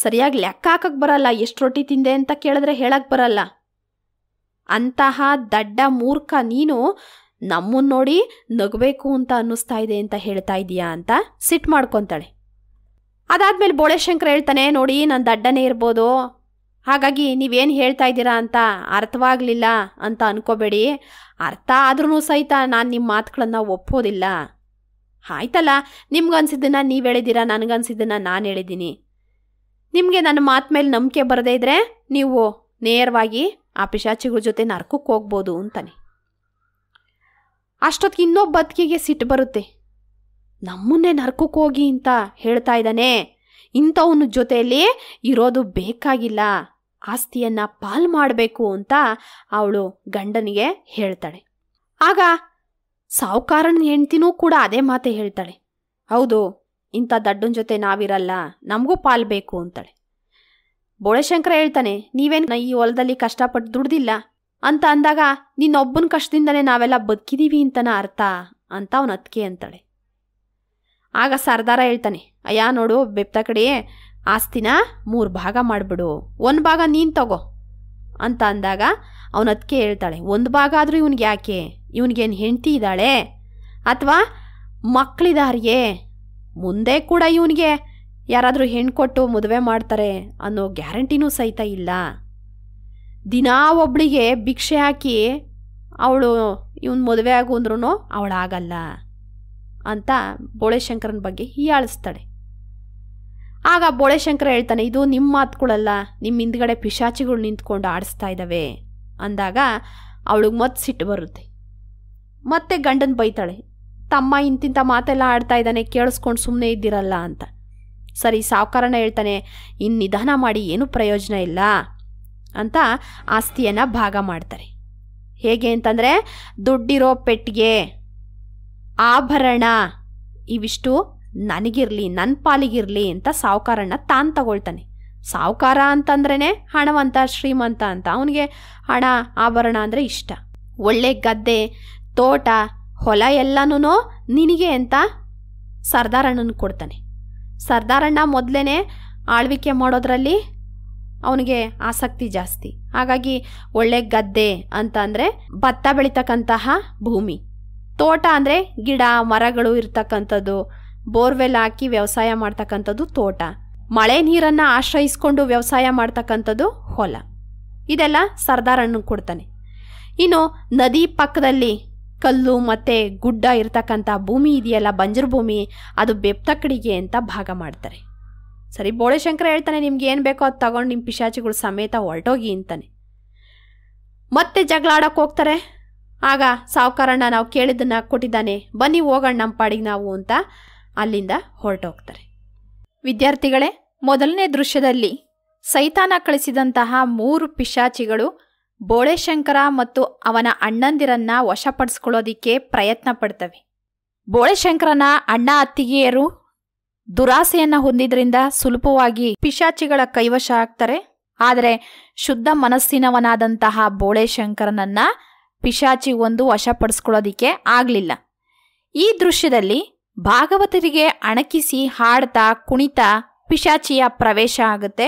ಸರಿಯಾಗಿ ಲೆಕ್ಕ ಹಾಕಕ್ಕೆ ಬರಲ್ಲ ಎಷ್ಟು ರೊಟ್ಟಿ ತಿಂದೆ ಅಂತ ಕೇಳಿದ್ರೆ ಹೇಳಕ್ಕೆ ಬರಲ್ಲ ಅಂತಹ ದಡ್ಡ ಮೂರ್ಖ ನೀನು ನಮ್ಮನ್ನು ನೋಡಿ ನಗಬೇಕು ಅಂತ ಅನ್ನಿಸ್ತಾ ಇದೆ ಅಂತ ಹೇಳ್ತಾ ಇದೀಯಾ ಅಂತ ಸಿಟ್ಟು ಮಾಡ್ಕೊತಾಳೆ ಅದಾದಮೇಲೆ ಬೋಳೇಶಂಕರ್ ಹೇಳ್ತಾನೆ ನೋಡಿ ನನ್ನ ದಡ್ಡನೇ ಇರ್ಬೋದು ಹಾಗಾಗಿ ನೀವೇನು ಹೇಳ್ತಾ ಇದ್ದೀರಾ ಅಂತ ಅರ್ಥವಾಗಲಿಲ್ಲ ಅಂತ ಅನ್ಕೋಬೇಡಿ ಅರ್ಥ ಆದ್ರೂ ಸಹಿತ ನಾನು ನಿಮ್ಮ ಮಾತುಗಳನ್ನು ಒಪ್ಪೋದಿಲ್ಲ ಆಯ್ತಲ್ಲ ನಿಮ್ಗನ್ಸಿದ್ದನ್ನು ನೀವು ಹೇಳಿದ್ದೀರಾ ನನಗನ್ಸಿದ್ದನ್ನು ನಾನು ಹೇಳಿದ್ದೀನಿ ನಿಮಗೆ ನನ್ನ ಮಾತು ಮೇಲೆ ನಂಬಿಕೆ ಬರದೇ ಇದ್ದರೆ ನೀವು ನೇರವಾಗಿ ಆ ಪಿಶಾಚಿಗಳ ಜೊತೆ ನರ್ಕಕ್ಕೆ ಹೋಗ್ಬೋದು ಅಂತಾನೆ ಅಷ್ಟೊತ್ತಿಗೆ ಇನ್ನೊಬ್ಬ ಬದುಕಿಗೆ ಸಿಟ್ಟು ಬರುತ್ತೆ ನಮ್ಮನ್ನೇ ನರಕಕ್ಕೆ ಹೋಗಿ ಅಂತ ಹೇಳ್ತಾ ಇದ್ದಾನೆ ಇಂಥವನ ಜೊತೆಯಲ್ಲಿ ಇರೋದು ಬೇಕಾಗಿಲ್ಲ ಆಸ್ತಿಯನ್ನು ಪಾಲ್ ಮಾಡಬೇಕು ಅಂತ ಅವಳು ಗಂಡನಿಗೆ ಹೇಳ್ತಾಳೆ ಆಗ ಸಾವುಕಾರನ ಹೆಂಡ್ತಿನೂ ಕೂಡ ಅದೇ ಮಾತೆ ಹೇಳ್ತಾಳೆ ಹೌದು ಇಂಥ ದಡ್ಡನ ಜೊತೆ ನಾವಿರಲ್ಲ ನಮಗೂ ಪಾಲ್ ಬೇಕು ಅಂತಾಳೆ ಬೋಳೆಶಂಕರ ಹೇಳ್ತಾನೆ ನೀವೇನು ಈ ಹೊಲದಲ್ಲಿ ಕಷ್ಟಪಟ್ಟು ದುಡ್ದಿಲ್ಲ ಅಂತ ಅಂದಾಗ ನಿನ್ನೊಬ್ಬನ ಕಷ್ಟದಿಂದಲೇ ನಾವೆಲ್ಲ ಬದುಕಿದೀವಿ ಅಂತನ ಅರ್ಥ ಅಂತ ಅವನ ಅತ್ಕೆ ಅಂತಾಳೆ ಆಗ ಸರ್ದಾರ ಹೇಳ್ತಾನೆ ಅಯ್ಯ ನೋಡು ಬೆಪ್ತ ಕಡೆ ಆಸ್ತಿನ ಮೂರು ಭಾಗ ಮಾಡಿಬಿಡು ಒಂದು ಭಾಗ ನೀನು ತಗೋ ಅಂತ ಅಂದಾಗ ಅವನು ಅದಕ್ಕೆ ಹೇಳ್ತಾಳೆ ಒಂದು ಭಾಗ ಆದರೂ ಇವನಿಗೆ ಯಾಕೆ ಇವನಿಗೇನು ಹೆಂಡತಿ ಇದ್ದಾಳೆ ಅಥವಾ ಮಕ್ಕಳಿದಾರಿಯೇ ಮುಂದೆ ಕೂಡ ಇವನಿಗೆ ಯಾರಾದರೂ ಹೆಣ್ಣು ಕೊಟ್ಟು ಮದುವೆ ಮಾಡ್ತಾರೆ ಅನ್ನೋ ಗ್ಯಾರಂಟಿನೂ ಸಹಿತ ಇಲ್ಲ ದಿನಾ ಒಬ್ಬಳಿಗೆ ಭಿಕ್ಷೆ ಹಾಕಿ ಅವಳು ಇವನು ಮದುವೆ ಆಗು ಅಂದ್ರೂ ಅವಳಾಗಲ್ಲ ಅಂತ ಬೋಳೆಶಂಕರನ ಬಗ್ಗೆ ಹೀಯಾಳಿಸ್ತಾಳೆ ಆಗ ಬೋಳೆಶಂಕರ ಹೇಳ್ತಾನೆ ಇದು ನಿಮ್ಮ ಮಾತುಗಳಲ್ಲ ನಿಮ್ಮ ಹಿಂದ್ಗಡೆ ಪಿಶಾಚಿಗಳು ನಿಂತ್ಕೊಂಡು ಆಡಿಸ್ತಾ ಇದ್ದಾವೆ ಅಂದಾಗ ಅವಳಿಗೆ ಮತ್ತೆ ಸಿಟ್ಟು ಬರುತ್ತೆ ಮತ್ತೆ ಗಂಡನ ಬೈತಾಳೆ ತಮ್ಮ ಇಂತಿಂಥ ಮಾತೆಲ್ಲ ಆಡ್ತಾ ಇದ್ದಾನೆ ಕೇಳಿಸ್ಕೊಂಡು ಸುಮ್ಮನೆ ಇದ್ದಿರಲ್ಲ ಅಂತ ಸರಿ ಸಾವುಕಾರನ ಹೇಳ್ತಾನೆ ಇನ್ನು ನಿಧಾನ ಮಾಡಿ ಏನೂ ಪ್ರಯೋಜನ ಇಲ್ಲ ಅಂತ ಆಸ್ತಿಯನ್ನು ಭಾಗ ಮಾಡ್ತಾರೆ ಹೇಗೆ ಅಂತಂದರೆ ದುಡ್ಡಿರೋ ಪೆಟ್ಟಿಗೆ ಆಭರಣ ಇವಿಷ್ಟು ನನಗಿರಲಿ ನನ್ನ ಪಾಲಿಗಿರಲಿ ಅಂತ ಸಾವುಕಾರನ ತಾನು ತಗೊಳ್ತಾನೆ ಸಾವುಕಾರ ಅಂತಂದ್ರೇ ಹಣವಂತ ಶ್ರೀಮಂತ ಅಂತ ಅವನಿಗೆ ಹಣ ಆಭರಣ ಅಂದರೆ ಇಷ್ಟ ಒಳ್ಳೆ ಗದ್ದೆ ತೋಟ ಹೊಲ ಎಲ್ಲನೂ ನಿನಗೆ ಅಂತ ಸರ್ದಾರಣ್ಣನ ಕೊಡ್ತಾನೆ ಸರ್ದಾರಣ್ಣ ಮೊದಲೇ ಆಳ್ವಿಕೆ ಮಾಡೋದ್ರಲ್ಲಿ ಅವನಿಗೆ ಆಸಕ್ತಿ ಜಾಸ್ತಿ ಹಾಗಾಗಿ ಒಳ್ಳೆ ಗದ್ದೆ ಅಂತ ಅಂದರೆ ಭತ್ತ ಬೆಳೀತಕ್ಕಂತಹ ಭೂಮಿ ತೋಟ ಅಂದರೆ ಗಿಡ ಮರಗಳು ಇರ್ತಕ್ಕಂಥದ್ದು ಬೋರ್ವೆಲ್ ಹಾಕಿ ವ್ಯವಸಾಯ ಮಾಡ್ತಕ್ಕಂಥದ್ದು ತೋಟ ಮಳೆ ನೀರನ್ನು ಆಶ್ರಯಿಸ್ಕೊಂಡು ವ್ಯವಸಾಯ ಮಾಡ್ತಕ್ಕಂಥದ್ದು ಹೊಲ ಇದೆಲ್ಲ ಸರ್ದಾರಣ್ಣು ಕೊಡ್ತಾನೆ ಇನ್ನು ನದಿ ಪಕ್ಕದಲ್ಲಿ ಕಲ್ಲು ಮತ್ತು ಗುಡ್ಡ ಇರ್ತಕ್ಕಂಥ ಭೂಮಿ ಇದೆಯಲ್ಲ ಬಂಜರು ಭೂಮಿ ಅದು ಬೆಪ್ತಕ್ಕಡಿಗೆ ಅಂತ ಭಾಗ ಮಾಡ್ತಾರೆ ಸರಿ ಬೋಳೆಶಂಕರ ಹೇಳ್ತಾನೆ ನಿಮ್ಗೆ ಏನು ಬೇಕೋ ಅದು ತಗೊಂಡು ನಿಮ್ಮ ಪಿಶಾಚಿಗಳು ಸಮೇತ ಹೊರಟೋಗಿ ಅಂತಾನೆ ಮತ್ತೆ ಜಗಳಾಡೋಕೆ ಹೋಗ್ತಾರೆ ಆಗ ಸಾವುಕಾರಣ್ಣ ನಾವು ಕೇಳಿದ್ದನ್ನ ಕೊಟ್ಟಿದ್ದಾನೆ ಬನ್ನಿ ಹೋಗೋಣ ನಮ್ಮ ಪಾಡಿಗೆ ನಾವು ಅಂತ ಅಲ್ಲಿಂದ ಹೊರಟೋಗ್ತಾರೆ ವಿದ್ಯಾರ್ಥಿಗಳೇ ಮೊದಲನೇ ದೃಶ್ಯದಲ್ಲಿ ಸೈತಾನ ಕಳಿಸಿದಂತಹ ಮೂರು ಪಿಶಾಚಿಗಳು ಬೋಳೆಶಂಕರ ಮತ್ತು ಅವನ ಅಣ್ಣಂದಿರನ್ನ ವಶಪಡಿಸ್ಕೊಳ್ಳೋದಿಕ್ಕೆ ಪ್ರಯತ್ನ ಪಡ್ತವೆ ಬೋಳೆಶಂಕರನ ಅಣ್ಣ ಅತ್ತಿಗೆಯರು ದುರಾಸೆಯನ್ನು ಹೊಂದಿದ್ರಿಂದ ಸುಲಭವಾಗಿ ಪಿಶಾಚಿಗಳ ಕೈವಶ ಆಗ್ತಾರೆ ಆದರೆ ಶುದ್ಧ ಮನಸ್ಸಿನವನಾದಂತಹ ಬೋಳೆಶಂಕರನನ್ನ ಪಿಶಾಚಿ ಒಂದು ವಶಪಡಿಸ್ಕೊಳ್ಳೋದಿಕ್ಕೆ ಆಗಲಿಲ್ಲ ಈ ದೃಶ್ಯದಲ್ಲಿ ಭಾಗವತರಿಗೆ ಅಣಕಿಸಿ ಹಾಡ್ತಾ ಕುಣಿತಾ ಪಿಶಾಚಿಯ ಪ್ರವೇಶ ಆಗುತ್ತೆ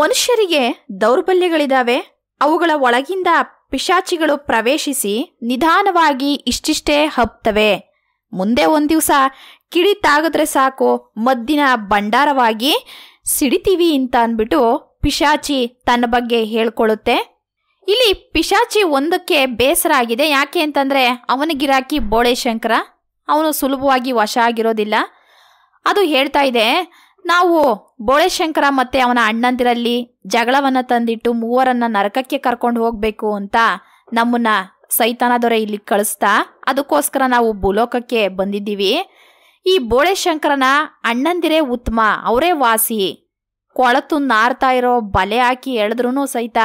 ಮನುಷ್ಯರಿಗೆ ದೌರ್ಬಲ್ಯಗಳಿದಾವೆ ಅವುಗಳ ಒಳಗಿಂದ ಪಿಶಾಚಿಗಳು ಪ್ರವೇಶಿಸಿ ನಿಧಾನವಾಗಿ ಇಷ್ಟಿಷ್ಟೇ ಹಬ್ತವೆ ಮುಂದೆ ಒಂದು ದಿವಸ ಕಿಡಿತಾಗಿದ್ರೆ ಸಾಕು ಮದ್ದಿನ ಭಂಡಾರವಾಗಿ ಸಿಡಿತೀವಿ ಅಂತ ಅಂದ್ಬಿಟ್ಟು ಪಿಶಾಚಿ ತನ್ನ ಬಗ್ಗೆ ಹೇಳ್ಕೊಳ್ಳುತ್ತೆ ಇಲ್ಲಿ ಪಿಶಾಚಿ ಒಂದಕ್ಕೆ ಬೇಸರ ಆಗಿದೆ ಯಾಕೆ ಅಂತಂದರೆ ಅವನ ಗಿರಾಕಿ ಶಂಕರ ಅವನು ಸುಲಭವಾಗಿ ವಶ ಆಗಿರೋದಿಲ್ಲ ಅದು ಹೇಳ್ತಾ ಇದೆ ನಾವು ಶಂಕರ ಮತ್ತು ಅವನ ಅಣ್ಣಂದಿರಲ್ಲಿ ಜಗಳವನ್ನು ತಂದಿಟ್ಟು ಮೂವರನ್ನು ನರಕಕ್ಕೆ ಕರ್ಕೊಂಡು ಹೋಗಬೇಕು ಅಂತ ನಮ್ಮನ್ನು ಸೈತಾನದೊರೆ ಇಲ್ಲಿ ಕಳಿಸ್ತಾ ಅದಕ್ಕೋಸ್ಕರ ನಾವು ಭೂಲೋಕಕ್ಕೆ ಬಂದಿದ್ದೀವಿ ಈ ಶಂಕರನ ಅಣ್ಣಂದಿರೇ ಉತ್ತಮ ಅವರೇ ವಾಸಿ ಕೊಳತು ನಾರ್ತಾ ಇರೋ ಬಲೆ ಹಾಕಿ ಎಳೆದ್ರೂ ಸಹಿತ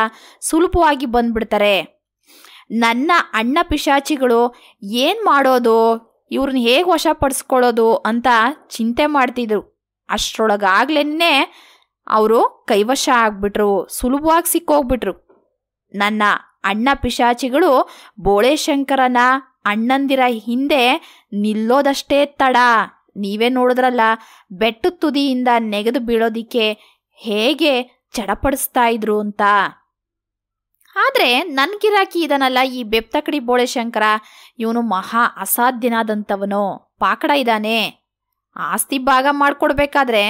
ಸುಲಭವಾಗಿ ಬಂದ್ಬಿಡ್ತಾರೆ ನನ್ನ ಅಣ್ಣ ಪಿಶಾಚಿಗಳು ಏನು ಮಾಡೋದು ಇವ್ರನ್ನ ಹೇಗೆ ವಶಪಡಿಸ್ಕೊಳ್ಳೋದು ಅಂತ ಚಿಂತೆ ಮಾಡ್ತಿದ್ರು ಅಷ್ಟರೊಳಗಾಗ್ಲೇ ಅವರು ಕೈವಶ ಆಗ್ಬಿಟ್ರು ಸುಲಭವಾಗಿ ಸಿಕ್ಕೋಗ್ಬಿಟ್ರು ನನ್ನ ಅಣ್ಣ ಪಿಶಾಚಿಗಳು ಬೋಳೆಶಂಕರನ ಅಣ್ಣಂದಿರ ಹಿಂದೆ ನಿಲ್ಲೋದಷ್ಟೇ ತಡ ನೀವೇ ನೋಡಿದ್ರಲ್ಲ ಬೆಟ್ಟು ತುದಿಯಿಂದ ನೆಗೆದು ಬೀಳೋದಿಕ್ಕೆ ಹೇಗೆ ಚಡಪಡಿಸ್ತಾ ಇದ್ರು ಅಂತ ಆದರೆ ನನ್ನ ಗಿರಾಕಿ ಇದನಲ್ಲ ಈ ಬೆಪ್ತಕಡಿ ಬೋಳೆಶಂಕರ ಇವನು ಮಹಾ ಅಸಾಧ್ಯನಾದಂಥವನು ಪಾಕಡ ಇದ್ದಾನೆ ಆಸ್ತಿ ಭಾಗ ಮಾಡಿಕೊಡ್ಬೇಕಾದ್ರೆ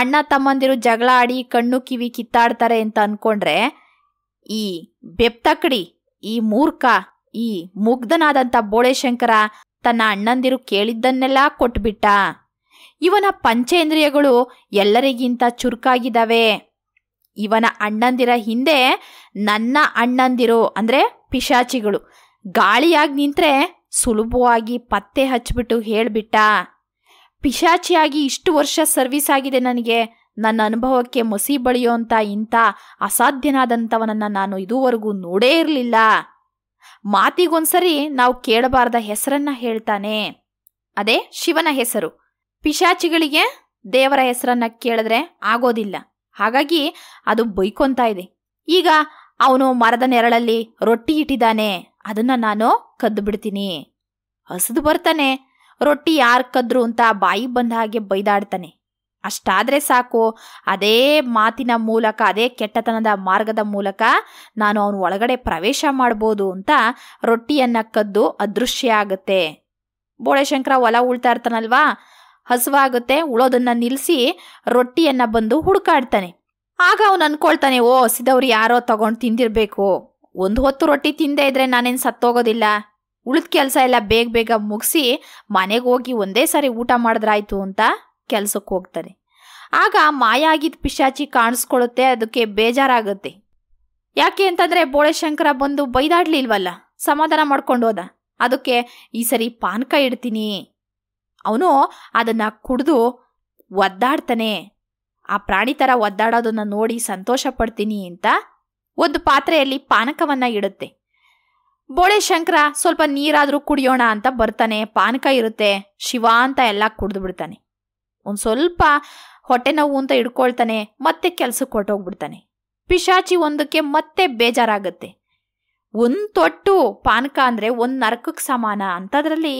ಅಣ್ಣ ತಮ್ಮಂದಿರು ಜಗಳ ಆಡಿ ಕಣ್ಣು ಕಿವಿ ಕಿತ್ತಾಡ್ತಾರೆ ಅಂತ ಅನ್ಕೊಂಡ್ರೆ ಈ ಬೆಪ್ತಕಡಿ ಈ ಮೂರ್ಖ ಈ ಮುಗ್ಧನಾದಂಥ ಬೋಳೆಶಂಕರ ತನ್ನ ಅಣ್ಣಂದಿರು ಕೇಳಿದ್ದನ್ನೆಲ್ಲ ಕೊಟ್ಬಿಟ್ಟ ಇವನ ಪಂಚೇಂದ್ರಿಯಗಳು ಎಲ್ಲರಿಗಿಂತ ಚುರುಕಾಗಿದ್ದಾವೆ ಇವನ ಅಣ್ಣಂದಿರ ಹಿಂದೆ ನನ್ನ ಅಣ್ಣಂದಿರು ಅಂದರೆ ಪಿಶಾಚಿಗಳು ಗಾಳಿಯಾಗಿ ನಿಂತರೆ ಸುಲಭವಾಗಿ ಪತ್ತೆ ಹಚ್ಚಿಬಿಟ್ಟು ಹೇಳಿಬಿಟ್ಟ ಪಿಶಾಚಿಯಾಗಿ ಇಷ್ಟು ವರ್ಷ ಸರ್ವಿಸ್ ಆಗಿದೆ ನನಗೆ ನನ್ನ ಅನುಭವಕ್ಕೆ ಮಸಿ ಬಳಿಯೋಂಥ ಇಂಥ ಅಸಾಧ್ಯನಾದಂಥವನನ್ನು ನಾನು ಇದುವರೆಗೂ ನೋಡೇ ಇರಲಿಲ್ಲ ಮಾತಿಗೊಂದ್ಸರಿ ನಾವು ಕೇಳಬಾರ್ದ ಹೆಸರನ್ನ ಹೇಳ್ತಾನೆ ಅದೇ ಶಿವನ ಹೆಸರು ಪಿಶಾಚಿಗಳಿಗೆ ದೇವರ ಹೆಸರನ್ನ ಕೇಳಿದ್ರೆ ಆಗೋದಿಲ್ಲ ಹಾಗಾಗಿ ಅದು ಬೈಕೊಂತ ಇದೆ ಈಗ ಅವನು ಮರದ ನೆರಳಲ್ಲಿ ರೊಟ್ಟಿ ಇಟ್ಟಿದ್ದಾನೆ ಅದನ್ನ ನಾನು ಕದ್ದು ಬಿಡ್ತೀನಿ ಹಸಿದು ಬರ್ತಾನೆ ರೊಟ್ಟಿ ಯಾರು ಕದ್ರು ಅಂತ ಬಾಯಿ ಬಂದ ಹಾಗೆ ಬೈದಾಡ್ತಾನೆ ಅಷ್ಟಾದರೆ ಸಾಕು ಅದೇ ಮಾತಿನ ಮೂಲಕ ಅದೇ ಕೆಟ್ಟತನದ ಮಾರ್ಗದ ಮೂಲಕ ನಾನು ಅವನು ಒಳಗಡೆ ಪ್ರವೇಶ ಮಾಡ್ಬೋದು ಅಂತ ರೊಟ್ಟಿಯನ್ನು ಕದ್ದು ಅದೃಶ್ಯ ಆಗುತ್ತೆ ಬೋಳೆಶಂಕರ ಹೊಲ ಉಳ್ತಾ ಇರ್ತಾನಲ್ವಾ ಹಸುವಾಗುತ್ತೆ ಉಳೋದನ್ನು ನಿಲ್ಲಿಸಿ ರೊಟ್ಟಿಯನ್ನು ಬಂದು ಹುಡುಕಾಡ್ತಾನೆ ಆಗ ಅವನು ಅನ್ಕೊಳ್ತಾನೆ ಓ ಹಸಿದವ್ರು ಯಾರೋ ತಗೊಂಡು ತಿಂದಿರಬೇಕು ಒಂದು ಹೊತ್ತು ರೊಟ್ಟಿ ತಿಂದೇ ಇದ್ರೆ ನಾನೇನು ಸತ್ತೋಗೋದಿಲ್ಲ ಉಳಿದ ಕೆಲಸ ಎಲ್ಲ ಬೇಗ ಬೇಗ ಮುಗಿಸಿ ಮನೆಗೆ ಹೋಗಿ ಒಂದೇ ಸಾರಿ ಊಟ ಮಾಡಿದ್ರಾಯ್ತು ಅಂತ ಕೆಲಸಕ್ಕೆ ಹೋಗ್ತಾನೆ ಆಗ ಮಾಯ ಪಿಶಾಚಿ ಕಾಣಿಸ್ಕೊಳುತ್ತೆ ಅದಕ್ಕೆ ಬೇಜಾರಾಗುತ್ತೆ ಯಾಕೆ ಅಂತಂದರೆ ಬೋಳೆಶಂಕರ ಬಂದು ಬೈದಾಡ್ಲಿಲ್ವಲ್ಲ ಸಮಾಧಾನ ಮಾಡ್ಕೊಂಡು ಹೋದ ಅದಕ್ಕೆ ಈ ಸರಿ ಪಾನ್ಕ ಇಡ್ತೀನಿ ಅವನು ಅದನ್ನು ಕುಡಿದು ಒದ್ದಾಡ್ತಾನೆ ಆ ಪ್ರಾಣಿ ಥರ ಒದ್ದಾಡೋದನ್ನು ನೋಡಿ ಸಂತೋಷ ಪಡ್ತೀನಿ ಅಂತ ಒಂದು ಪಾತ್ರೆಯಲ್ಲಿ ಪಾನಕವನ್ನು ಇಡುತ್ತೆ ಬೋಳೆ ಶಂಕರ ಸ್ವಲ್ಪ ನೀರಾದರೂ ಕುಡಿಯೋಣ ಅಂತ ಬರ್ತಾನೆ ಪಾನಕ ಇರುತ್ತೆ ಶಿವ ಅಂತ ಎಲ್ಲ ಕುಡಿದು ಬಿಡ್ತಾನೆ ಒಂದು ಸ್ವಲ್ಪ ಹೊಟ್ಟೆ ನೋವು ಅಂತ ಇಡ್ಕೊಳ್ತಾನೆ ಮತ್ತೆ ಕೆಲಸಕ್ಕೆ ಕೊಟ್ಟೋಗ್ಬಿಡ್ತಾನೆ ಪಿಶಾಚಿ ಒಂದಕ್ಕೆ ಮತ್ತೆ ಬೇಜಾರಾಗುತ್ತೆ ಒಂದು ತೊಟ್ಟು ಪಾನಕ ಅಂದರೆ ಒಂದು ನರಕಕ್ಕೆ ಸಮಾನ ಅಂಥದ್ರಲ್ಲಿ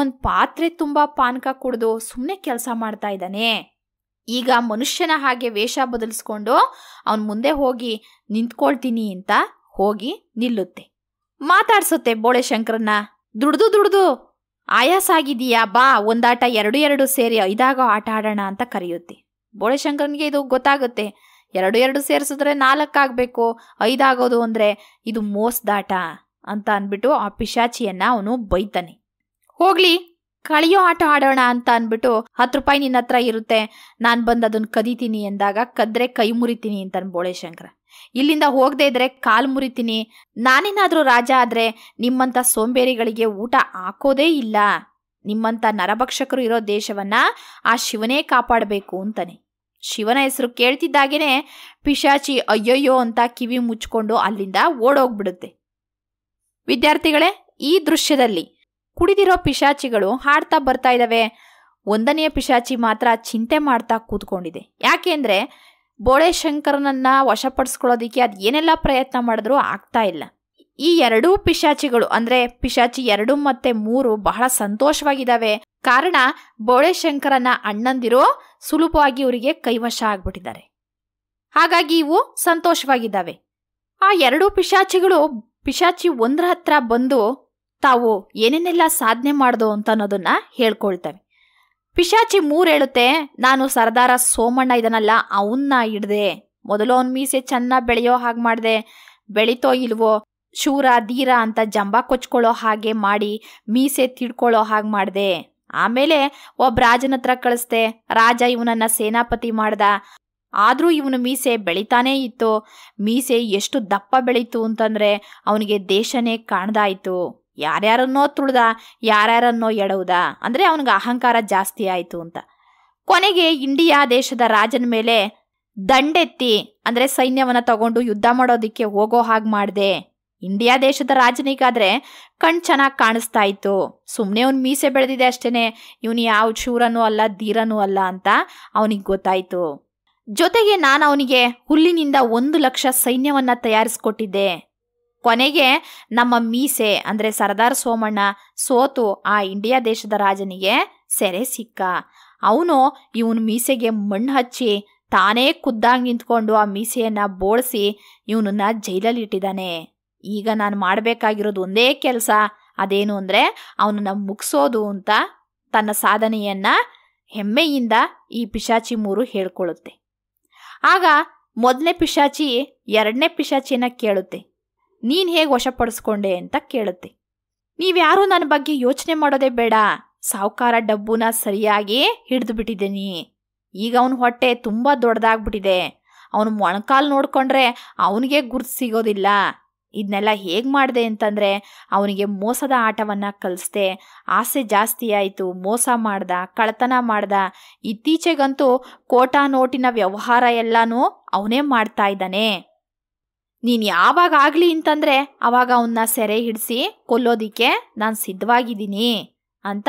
ಒಂದು ಪಾತ್ರೆ ತುಂಬ ಪಾನಕ ಕುಡಿದು ಸುಮ್ಮನೆ ಕೆಲಸ ಮಾಡ್ತಾ ಇದ್ದಾನೆ ಈಗ ಮನುಷ್ಯನ ಹಾಗೆ ವೇಷ ಬದಲಿಸ್ಕೊಂಡು ಅವನ್ ಮುಂದೆ ಹೋಗಿ ನಿಂತ್ಕೊಳ್ತೀನಿ ಅಂತ ಹೋಗಿ ನಿಲ್ಲುತ್ತೆ ಮಾತಾಡ್ಸುತ್ತೆ ಬೋಳೆ ಶಂಕರನ್ನ ದುಡ್ದು ದುಡ್ದು ಆಯಾಸ ಆಗಿದೀಯಾ ಬಾ ಒಂದಾಟ ಎರಡು ಎರಡು ಸೇರಿ ಐದಾಗೋ ಆಟ ಆಡೋಣ ಅಂತ ಕರೆಯುತ್ತೆ ಬೋಳೆ ಶಂಕರನಿಗೆ ಇದು ಗೊತ್ತಾಗುತ್ತೆ ಎರಡು ಎರಡು ಸೇರಿಸಿದ್ರೆ ನಾಲ್ಕಾಗಬೇಕು ಐದಾಗೋದು ಅಂದರೆ ಇದು ಮೋಸದಾಟ ಅಂತ ಅಂದ್ಬಿಟ್ಟು ಆ ಪಿಶಾಚಿಯನ್ನು ಅವನು ಬೈತಾನೆ ಹೋಗ್ಲಿ ಕಳಿಯೋ ಆಟ ಆಡೋಣ ಅಂತ ಅಂದ್ಬಿಟ್ಟು ಹತ್ತು ರೂಪಾಯಿ ನಿನ್ನ ಹತ್ರ ಇರುತ್ತೆ ನಾನು ಬಂದು ಅದನ್ನ ಕದೀತೀನಿ ಎಂದಾಗ ಕದ್ರೆ ಕೈ ಮುರಿತೀನಿ ಅಂತಾನೆ ಬೋಳೇಶಂಕರ ಇಲ್ಲಿಂದ ಹೋಗದೇ ಇದ್ರೆ ಕಾಲು ಮುರಿತೀನಿ ನಾನೇನಾದರೂ ರಾಜ ಆದರೆ ನಿಮ್ಮಂಥ ಸೋಂಬೇರಿಗಳಿಗೆ ಊಟ ಹಾಕೋದೇ ಇಲ್ಲ ನಿಮ್ಮಂಥ ನರಭಕ್ಷಕರು ಇರೋ ದೇಶವನ್ನು ಆ ಶಿವನೇ ಕಾಪಾಡಬೇಕು ಅಂತಾನೆ ಶಿವನ ಹೆಸರು ಕೇಳ್ತಿದ್ದಾಗೇನೆ ಪಿಶಾಚಿ ಅಯ್ಯಯ್ಯೋ ಅಂತ ಕಿವಿ ಮುಚ್ಕೊಂಡು ಅಲ್ಲಿಂದ ಓಡೋಗ್ಬಿಡುತ್ತೆ ವಿದ್ಯಾರ್ಥಿಗಳೇ ಈ ದೃಶ್ಯದಲ್ಲಿ ಕುಡಿದಿರೋ ಪಿಶಾಚಿಗಳು ಹಾಡ್ತಾ ಬರ್ತಾ ಇದ್ದಾವೆ ಒಂದನೆಯ ಪಿಶಾಚಿ ಮಾತ್ರ ಚಿಂತೆ ಮಾಡ್ತಾ ಕೂತ್ಕೊಂಡಿದೆ ಯಾಕೆಂದ್ರೆ ಬೋಳೆ ಶಂಕರನನ್ನ ವಶಪಡಿಸ್ಕೊಳ್ಳೋದಕ್ಕೆ ಅದು ಏನೆಲ್ಲ ಪ್ರಯತ್ನ ಮಾಡಿದ್ರೂ ಆಗ್ತಾ ಇಲ್ಲ ಈ ಎರಡೂ ಪಿಶಾಚಿಗಳು ಅಂದರೆ ಪಿಶಾಚಿ ಎರಡು ಮತ್ತು ಮೂರು ಬಹಳ ಸಂತೋಷವಾಗಿದ್ದಾವೆ ಕಾರಣ ಬೋಳೆ ಶಂಕರನ ಅಣ್ಣಂದಿರು ಸುಲಭವಾಗಿ ಇವರಿಗೆ ಕೈವಶ ಆಗ್ಬಿಟ್ಟಿದ್ದಾರೆ ಹಾಗಾಗಿ ಇವು ಸಂತೋಷವಾಗಿದ್ದಾವೆ ಆ ಎರಡೂ ಪಿಶಾಚಿಗಳು ಪಿಶಾಚಿ ಒಂದರ ಹತ್ರ ಬಂದು ತಾವು ಏನೇನೆಲ್ಲ ಸಾಧನೆ ಮಾಡ್ದು ಅಂತ ಅನ್ನೋದನ್ನ ಹೇಳ್ಕೊಳ್ತವೆ ಪಿಶಾಚಿ ಮೂರು ಹೇಳುತ್ತೆ ನಾನು ಸರ್ದಾರ ಸೋಮಣ್ಣ ಇದನ್ನಲ್ಲ ಅವನ್ನ ಹಿಡ್ದೆ ಮೊದಲು ಅವನ ಮೀಸೆ ಚೆನ್ನಾಗಿ ಬೆಳೆಯೋ ಹಾಗೆ ಮಾಡಿದೆ ಬೆಳಿತೋ ಇಲ್ವೋ ಶೂರ ಧೀರ ಅಂತ ಜಂಬ ಕೊಚ್ಕೊಳ್ಳೋ ಹಾಗೆ ಮಾಡಿ ಮೀಸೆ ತಿಳ್ಕೊಳ್ಳೋ ಹಾಗೆ ಮಾಡಿದೆ ಆಮೇಲೆ ಒಬ್ಬ ರಾಜನ ಹತ್ರ ಕಳಿಸ್ದೆ ರಾಜ ಇವನನ್ನ ಸೇನಾಪತಿ ಮಾಡ್ದ ಆದರೂ ಇವನು ಮೀಸೆ ಬೆಳಿತಾನೇ ಇತ್ತು ಮೀಸೆ ಎಷ್ಟು ದಪ್ಪ ಬೆಳೀತು ಅಂತಂದರೆ ಅವನಿಗೆ ದೇಶನೇ ಕಾಣ್ದಾಯಿತು ಯಾರ್ಯಾರನ್ನೋ ತುಳ್ದ ಯಾರ್ಯಾರನ್ನೋ ಎಡವುದ ಅಂದರೆ ಅವನಿಗೆ ಅಹಂಕಾರ ಜಾಸ್ತಿ ಆಯಿತು ಅಂತ ಕೊನೆಗೆ ಇಂಡಿಯಾ ದೇಶದ ರಾಜನ ಮೇಲೆ ದಂಡೆತ್ತಿ ಅಂದರೆ ಸೈನ್ಯವನ್ನು ತಗೊಂಡು ಯುದ್ಧ ಮಾಡೋದಕ್ಕೆ ಹೋಗೋ ಹಾಗೆ ಮಾಡಿದೆ ಇಂಡಿಯಾ ದೇಶದ ರಾಜನಿಗಾದ್ರೆ ಕಣ್ ಚೆನ್ನಾಗಿ ಕಾಣಿಸ್ತಾ ಇತ್ತು ಸುಮ್ಮನೆ ಅವ್ನ ಮೀಸೆ ಬೆಳೆದಿದೆ ಅಷ್ಟೇನೆ ಇವನು ಯಾವ ಚೂರನು ಅಲ್ಲ ಧೀರನೂ ಅಲ್ಲ ಅಂತ ಅವನಿಗೆ ಗೊತ್ತಾಯಿತು ಜೊತೆಗೆ ನಾನು ಅವನಿಗೆ ಹುಲ್ಲಿನಿಂದ ಒಂದು ಲಕ್ಷ ಸೈನ್ಯವನ್ನು ತಯಾರಿಸ್ಕೊಟ್ಟಿದ್ದೆ ಕೊನೆಗೆ ನಮ್ಮ ಮೀಸೆ ಅಂದರೆ ಸರ್ದಾರ್ ಸೋಮಣ್ಣ ಸೋತು ಆ ಇಂಡಿಯಾ ದೇಶದ ರಾಜನಿಗೆ ಸೆರೆ ಸಿಕ್ಕ ಅವನು ಇವನ ಮೀಸೆಗೆ ಮಣ್ಣು ಹಚ್ಚಿ ತಾನೇ ಖುದ್ದಾಗಿ ನಿಂತ್ಕೊಂಡು ಆ ಮೀಸೆಯನ್ನು ಬೋಳಿಸಿ ಇವನನ್ನ ಜೈಲಲ್ಲಿ ಇಟ್ಟಿದ್ದಾನೆ ಈಗ ನಾನು ಮಾಡಬೇಕಾಗಿರೋದು ಒಂದೇ ಕೆಲಸ ಅದೇನು ಅಂದರೆ ಅವನನ್ನು ಮುಗಿಸೋದು ಅಂತ ತನ್ನ ಸಾಧನೆಯನ್ನು ಹೆಮ್ಮೆಯಿಂದ ಈ ಪಿಶಾಚಿ ಮೂರು ಹೇಳ್ಕೊಳ್ಳುತ್ತೆ ಆಗ ಮೊದಲನೇ ಪಿಶಾಚಿ ಎರಡನೇ ಪಿಶಾಚಿಯನ್ನ ಕೇಳುತ್ತೆ ನೀನು ಹೇಗೆ ವಶಪಡಿಸ್ಕೊಂಡೆ ಅಂತ ಕೇಳುತ್ತೆ ನೀವ್ಯಾರೂ ನನ್ನ ಬಗ್ಗೆ ಯೋಚನೆ ಮಾಡೋದೇ ಬೇಡ ಸಾವುಕಾರ ಡಬ್ಬುನ ಸರಿಯಾಗಿ ಹಿಡಿದು ಬಿಟ್ಟಿದ್ದೀನಿ ಈಗ ಅವನ ಹೊಟ್ಟೆ ತುಂಬ ದೊಡ್ಡದಾಗ್ಬಿಟ್ಟಿದೆ ಅವನು ಮೊಣಕಾಲು ನೋಡಿಕೊಂಡ್ರೆ ಅವನಿಗೆ ಗುರುತು ಸಿಗೋದಿಲ್ಲ ಇದನ್ನೆಲ್ಲ ಹೇಗೆ ಮಾಡಿದೆ ಅಂತಂದರೆ ಅವನಿಗೆ ಮೋಸದ ಆಟವನ್ನು ಕಲಿಸ್ದೆ ಆಸೆ ಜಾಸ್ತಿ ಆಯಿತು ಮೋಸ ಮಾಡ್ದ ಕಳತನ ಮಾಡ್ದ ಇತ್ತೀಚೆಗಂತೂ ಕೋಟಾ ನೋಟಿನ ವ್ಯವಹಾರ ಎಲ್ಲನೂ ಅವನೇ ಮಾಡ್ತಾ ಇದ್ದಾನೆ ನೀನು ಯಾವಾಗ ಆಗಲಿ ಅಂತಂದರೆ ಆವಾಗ ಅವನ್ನ ಸೆರೆ ಹಿಡಿಸಿ ಕೊಲ್ಲೋದಿಕ್ಕೆ ನಾನು ಸಿದ್ಧವಾಗಿದ್ದೀನಿ ಅಂತ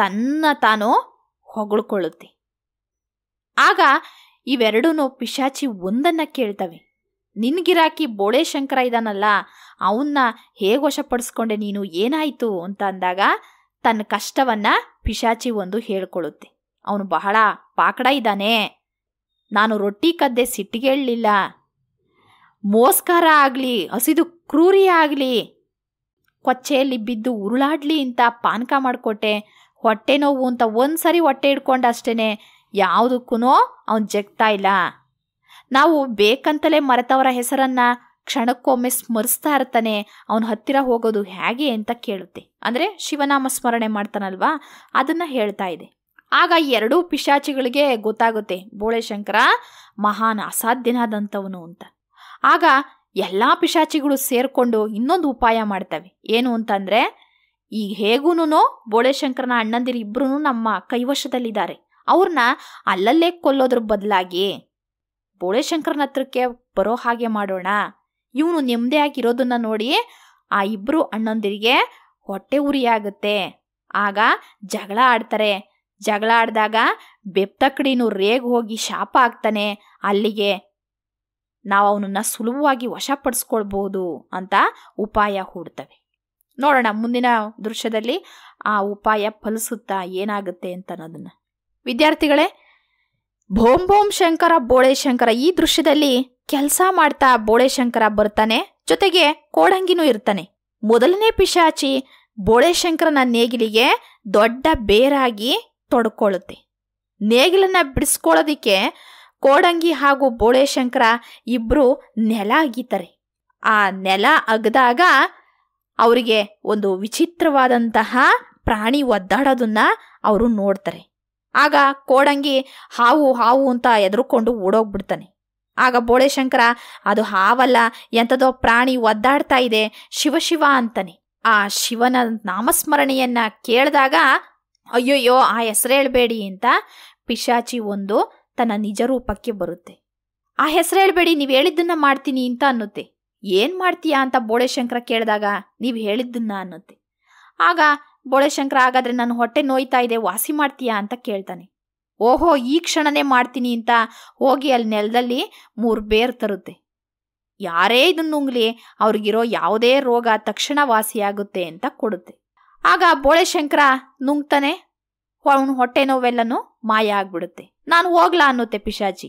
ತನ್ನ ತಾನು ಹೊಗಳ್ಕೊಳ್ಳುತ್ತೆ ಆಗ ಇವೆರಡೂ ಪಿಶಾಚಿ ಒಂದನ್ನು ಕೇಳ್ತವೆ ನಿನ್ನ ಗಿರಾಕಿ ಬೋಳೆ ಶಂಕರ ಇದ್ದಾನಲ್ಲ ಅವನ್ನ ಹೇಗೆ ವಶಪಡಿಸ್ಕೊಂಡೆ ನೀನು ಏನಾಯಿತು ಅಂತ ಅಂದಾಗ ತನ್ನ ಕಷ್ಟವನ್ನು ಪಿಶಾಚಿ ಒಂದು ಹೇಳ್ಕೊಳ್ಳುತ್ತೆ ಅವನು ಬಹಳ ಪಾಕಡ ಇದ್ದಾನೆ ನಾನು ರೊಟ್ಟಿ ಕದ್ದೆ ಸಿಟ್ಟಿಗೇಳಲಿಲ್ಲ ಮೋಸ್ಕಾರ ಆಗಲಿ ಹಸಿದು ಕ್ರೂರಿ ಆಗಲಿ ಕೊಚ್ಚೆಯಲ್ಲಿ ಬಿದ್ದು ಉರುಳಾಡ್ಲಿ ಅಂತ ಪಾನಕ ಮಾಡಿಕೊಟ್ಟೆ ಹೊಟ್ಟೆ ನೋವು ಅಂತ ಒಂದು ಸರಿ ಹೊಟ್ಟೆ ಹಿಡ್ಕೊಂಡು ಅಷ್ಟೇ ಯಾವುದಕ್ಕೂ ಅವನು ಜಗ್ತಾ ಇಲ್ಲ ನಾವು ಬೇಕಂತಲೇ ಮರೆತವರ ಹೆಸರನ್ನ ಕ್ಷಣಕ್ಕೊಮ್ಮೆ ಸ್ಮರಿಸ್ತಾ ಇರ್ತಾನೆ ಅವನ ಹತ್ತಿರ ಹೋಗೋದು ಹೇಗೆ ಅಂತ ಕೇಳುತ್ತೆ ಅಂದರೆ ಶಿವನಾಮ ಸ್ಮರಣೆ ಮಾಡ್ತಾನಲ್ವಾ ಅದನ್ನ ಹೇಳ್ತಾ ಇದೆ ಆಗ ಎರಡೂ ಪಿಶಾಚಿಗಳಿಗೆ ಗೊತ್ತಾಗುತ್ತೆ ಬೋಳೆಶಂಕರ ಮಹಾನ್ ಅಸಾಧ್ಯನಾದಂಥವನು ಅಂತ ಆಗ ಎಲ್ಲ ಪಿಶಾಚಿಗಳು ಸೇರಿಕೊಂಡು ಇನ್ನೊಂದು ಉಪಾಯ ಮಾಡ್ತವೆ ಏನು ಅಂತಂದರೆ ಈ ಹೇಗೂನು ಬೋಳೆಶಂಕರನ ಅಣ್ಣಂದಿರು ಇಬ್ಬರೂ ನಮ್ಮ ಕೈವಶದಲ್ಲಿದ್ದಾರೆ ಅವ್ರನ್ನ ಅಲ್ಲಲ್ಲೇ ಕೊಲ್ಲೋದ್ರ ಬದಲಾಗಿ ಬೋಳೆಶಂಕರನ ಹತ್ರಕ್ಕೆ ಬರೋ ಹಾಗೆ ಮಾಡೋಣ ಇವನು ನೆಮ್ಮದಿ ಆಗಿರೋದನ್ನ ನೋಡಿ ಆ ಇಬ್ಬರು ಅಣ್ಣಂದಿರಿಗೆ ಹೊಟ್ಟೆ ಆಗುತ್ತೆ ಆಗ ಜಗಳ ಆಡ್ತಾರೆ ಜಗಳ ಆಡಿದಾಗ ಬೆಪ್ತಕಡಿನೂ ರೇಗ್ ಹೋಗಿ ಶಾಪ ಆಗ್ತಾನೆ ಅಲ್ಲಿಗೆ ನಾವು ಅವನನ್ನು ಸುಲಭವಾಗಿ ವಶಪಡಿಸ್ಕೊಳ್ಬಹುದು ಅಂತ ಉಪಾಯ ಹೂಡ್ತವೆ ನೋಡೋಣ ಮುಂದಿನ ದೃಶ್ಯದಲ್ಲಿ ಆ ಉಪಾಯ ಫಲಿಸುತ್ತಾ ಏನಾಗುತ್ತೆ ಅಂತ ಅನ್ನೋದನ್ನು ವಿದ್ಯಾರ್ಥಿಗಳೇ ಭೋಂ ಭೋಂ ಶಂಕರ ಬೋಳೆ ಶಂಕರ ಈ ದೃಶ್ಯದಲ್ಲಿ ಕೆಲಸ ಮಾಡ್ತಾ ಬೋಳೆ ಶಂಕರ ಬರ್ತಾನೆ ಜೊತೆಗೆ ಕೋಡಂಗಿನೂ ಇರ್ತಾನೆ ಮೊದಲನೇ ಪಿಶಾಚಿ ಬೋಳೆ ಶಂಕರನ ನೇಗಿಲಿಗೆ ದೊಡ್ಡ ಬೇರಾಗಿ ತೊಡ್ಕೊಳ್ಳುತ್ತೆ ನೇಗಿಲನ್ನ ಬಿಡಿಸ್ಕೊಳ್ಳೋದಿಕ್ಕೆ ಕೋಡಂಗಿ ಹಾಗೂ ಬೋಳೆ ಶಂಕರ ಇಬ್ರು ನೆಲ ಅಗೀತಾರೆ ಆ ನೆಲ ಅಗದಾಗ ಅವರಿಗೆ ಒಂದು ವಿಚಿತ್ರವಾದಂತಹ ಪ್ರಾಣಿ ಒದ್ದಾಡೋದನ್ನ ಅವರು ನೋಡ್ತಾರೆ ಆಗ ಕೋಡಂಗಿ ಹಾವು ಹಾವು ಅಂತ ಎದುರುಕೊಂಡು ಓಡೋಗ್ಬಿಡ್ತಾನೆ ಆಗ ಬೋಳೆಶಂಕರ ಅದು ಹಾವಲ್ಲ ಎಂಥದೋ ಪ್ರಾಣಿ ಒದ್ದಾಡ್ತಾ ಇದೆ ಶಿವಶಿವ ಅಂತಾನೆ ಆ ಶಿವನ ನಾಮಸ್ಮರಣೆಯನ್ನ ಕೇಳಿದಾಗ ಅಯ್ಯೋಯ್ಯೋ ಆ ಹೆಸರು ಹೇಳಬೇಡಿ ಅಂತ ಪಿಶಾಚಿ ಒಂದು ತನ್ನ ನಿಜ ರೂಪಕ್ಕೆ ಬರುತ್ತೆ ಆ ಹೆಸರು ಹೇಳಬೇಡಿ ನೀವು ಹೇಳಿದ್ದನ್ನ ಮಾಡ್ತೀನಿ ಅಂತ ಅನ್ನುತ್ತೆ ಏನು ಮಾಡ್ತೀಯಾ ಅಂತ ಬೋಳೆಶಂಕರ ಕೇಳಿದಾಗ ನೀವು ಹೇಳಿದ್ದನ್ನ ಅನ್ನುತ್ತೆ ಆಗ ಬೋಳೆಶಂಕರ ಹಾಗಾದ್ರೆ ನನ್ನ ಹೊಟ್ಟೆ ನೋಯ್ತಾ ಇದೆ ವಾಸಿ ಮಾಡ್ತೀಯಾ ಅಂತ ಕೇಳ್ತಾನೆ ಓಹೋ ಈ ಕ್ಷಣನೇ ಮಾಡ್ತೀನಿ ಅಂತ ಹೋಗಿ ಅಲ್ಲಿ ನೆಲದಲ್ಲಿ ಮೂರು ಬೇರ್ ತರುತ್ತೆ ಯಾರೇ ನುಂಗ್ಲಿ ಅವ್ರಿಗಿರೋ ಯಾವುದೇ ರೋಗ ತಕ್ಷಣ ವಾಸಿಯಾಗುತ್ತೆ ಅಂತ ಕೊಡುತ್ತೆ ಆಗ ಶಂಕರ ನುಂಗ್ತಾನೆ ಅವನ ಹೊಟ್ಟೆ ನೋವೆಲ್ಲನು ಮಾಯ ಆಗ್ಬಿಡುತ್ತೆ ನಾನು ಹೋಗ್ಲಾ ಅನ್ನುತ್ತೆ ಪಿಶಾಚಿ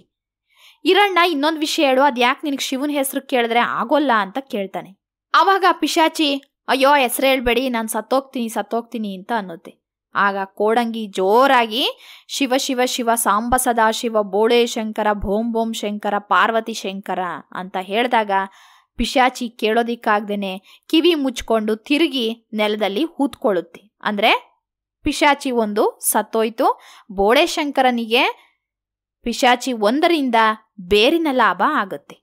ಇರಣ್ಣ ಇನ್ನೊಂದು ವಿಷಯ ಹೇಳು ಅದು ಯಾಕೆ ನಿನಗೆ ಶಿವನ ಹೆಸರು ಕೇಳಿದ್ರೆ ಆಗೋಲ್ಲ ಅಂತ ಕೇಳ್ತಾನೆ ಆವಾಗ ಪಿಶಾಚಿ ಅಯ್ಯೋ ಹೆಸರು ಹೇಳ್ಬೇಡಿ ನಾನು ಸತ್ತೋಗ್ತೀನಿ ಸತ್ತೋಗ್ತೀನಿ ಅಂತ ಅನ್ನುತ್ತೆ ಆಗ ಕೋಡಂಗಿ ಜೋರಾಗಿ ಶಿವ ಶಿವ ಶಿವ ಸಾಂಬ ಸದಾಶಿವ ಶಿವ ಬೋಳೆ ಶಂಕರ ಭೋಂ ಭೋಂ ಶಂಕರ ಪಾರ್ವತಿ ಶಂಕರ ಅಂತ ಹೇಳಿದಾಗ ಪಿಶಾಚಿ ಕೇಳೋದಿಕ್ಕಾಗ್ದೇನೆ ಕಿವಿ ಮುಚ್ಕೊಂಡು ತಿರುಗಿ ನೆಲದಲ್ಲಿ ಹೂತ್ಕೊಳ್ಳುತ್ತೆ ಅಂದರೆ ಪಿಶಾಚಿ ಒಂದು ಸತ್ತೋಯ್ತು ಬೋಳೆ ಶಂಕರನಿಗೆ ಪಿಶಾಚಿ ಒಂದರಿಂದ ಬೇರಿನ ಲಾಭ ಆಗುತ್ತೆ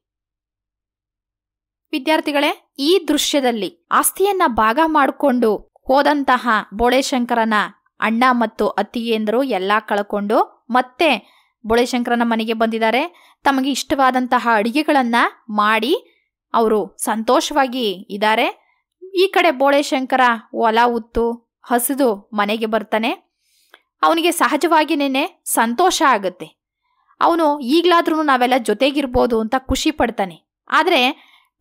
ವಿದ್ಯಾರ್ಥಿಗಳೇ ಈ ದೃಶ್ಯದಲ್ಲಿ ಆಸ್ತಿಯನ್ನ ಭಾಗ ಮಾಡಿಕೊಂಡು ಹೋದಂತಹ ಬೋಳೆಶಂಕರನ ಅಣ್ಣ ಮತ್ತು ಅತ್ತಿಗೆಯಂದರು ಎಲ್ಲಾ ಕಳ್ಕೊಂಡು ಮತ್ತೆ ಬೋಳೆಶಂಕರನ ಮನೆಗೆ ಬಂದಿದ್ದಾರೆ ತಮಗೆ ಇಷ್ಟವಾದಂತಹ ಅಡಿಗೆಗಳನ್ನ ಮಾಡಿ ಅವರು ಸಂತೋಷವಾಗಿ ಇದ್ದಾರೆ ಈ ಕಡೆ ಬೋಳೆಶಂಕರ ಹೊಲ ಉತ್ತು ಹಸಿದು ಮನೆಗೆ ಬರ್ತಾನೆ ಅವನಿಗೆ ನೆನೆ ಸಂತೋಷ ಆಗುತ್ತೆ ಅವನು ಈಗಲಾದ್ರೂ ನಾವೆಲ್ಲ ಜೊತೆಗಿರ್ಬೋದು ಅಂತ ಖುಷಿ ಪಡ್ತಾನೆ ಆದರೆ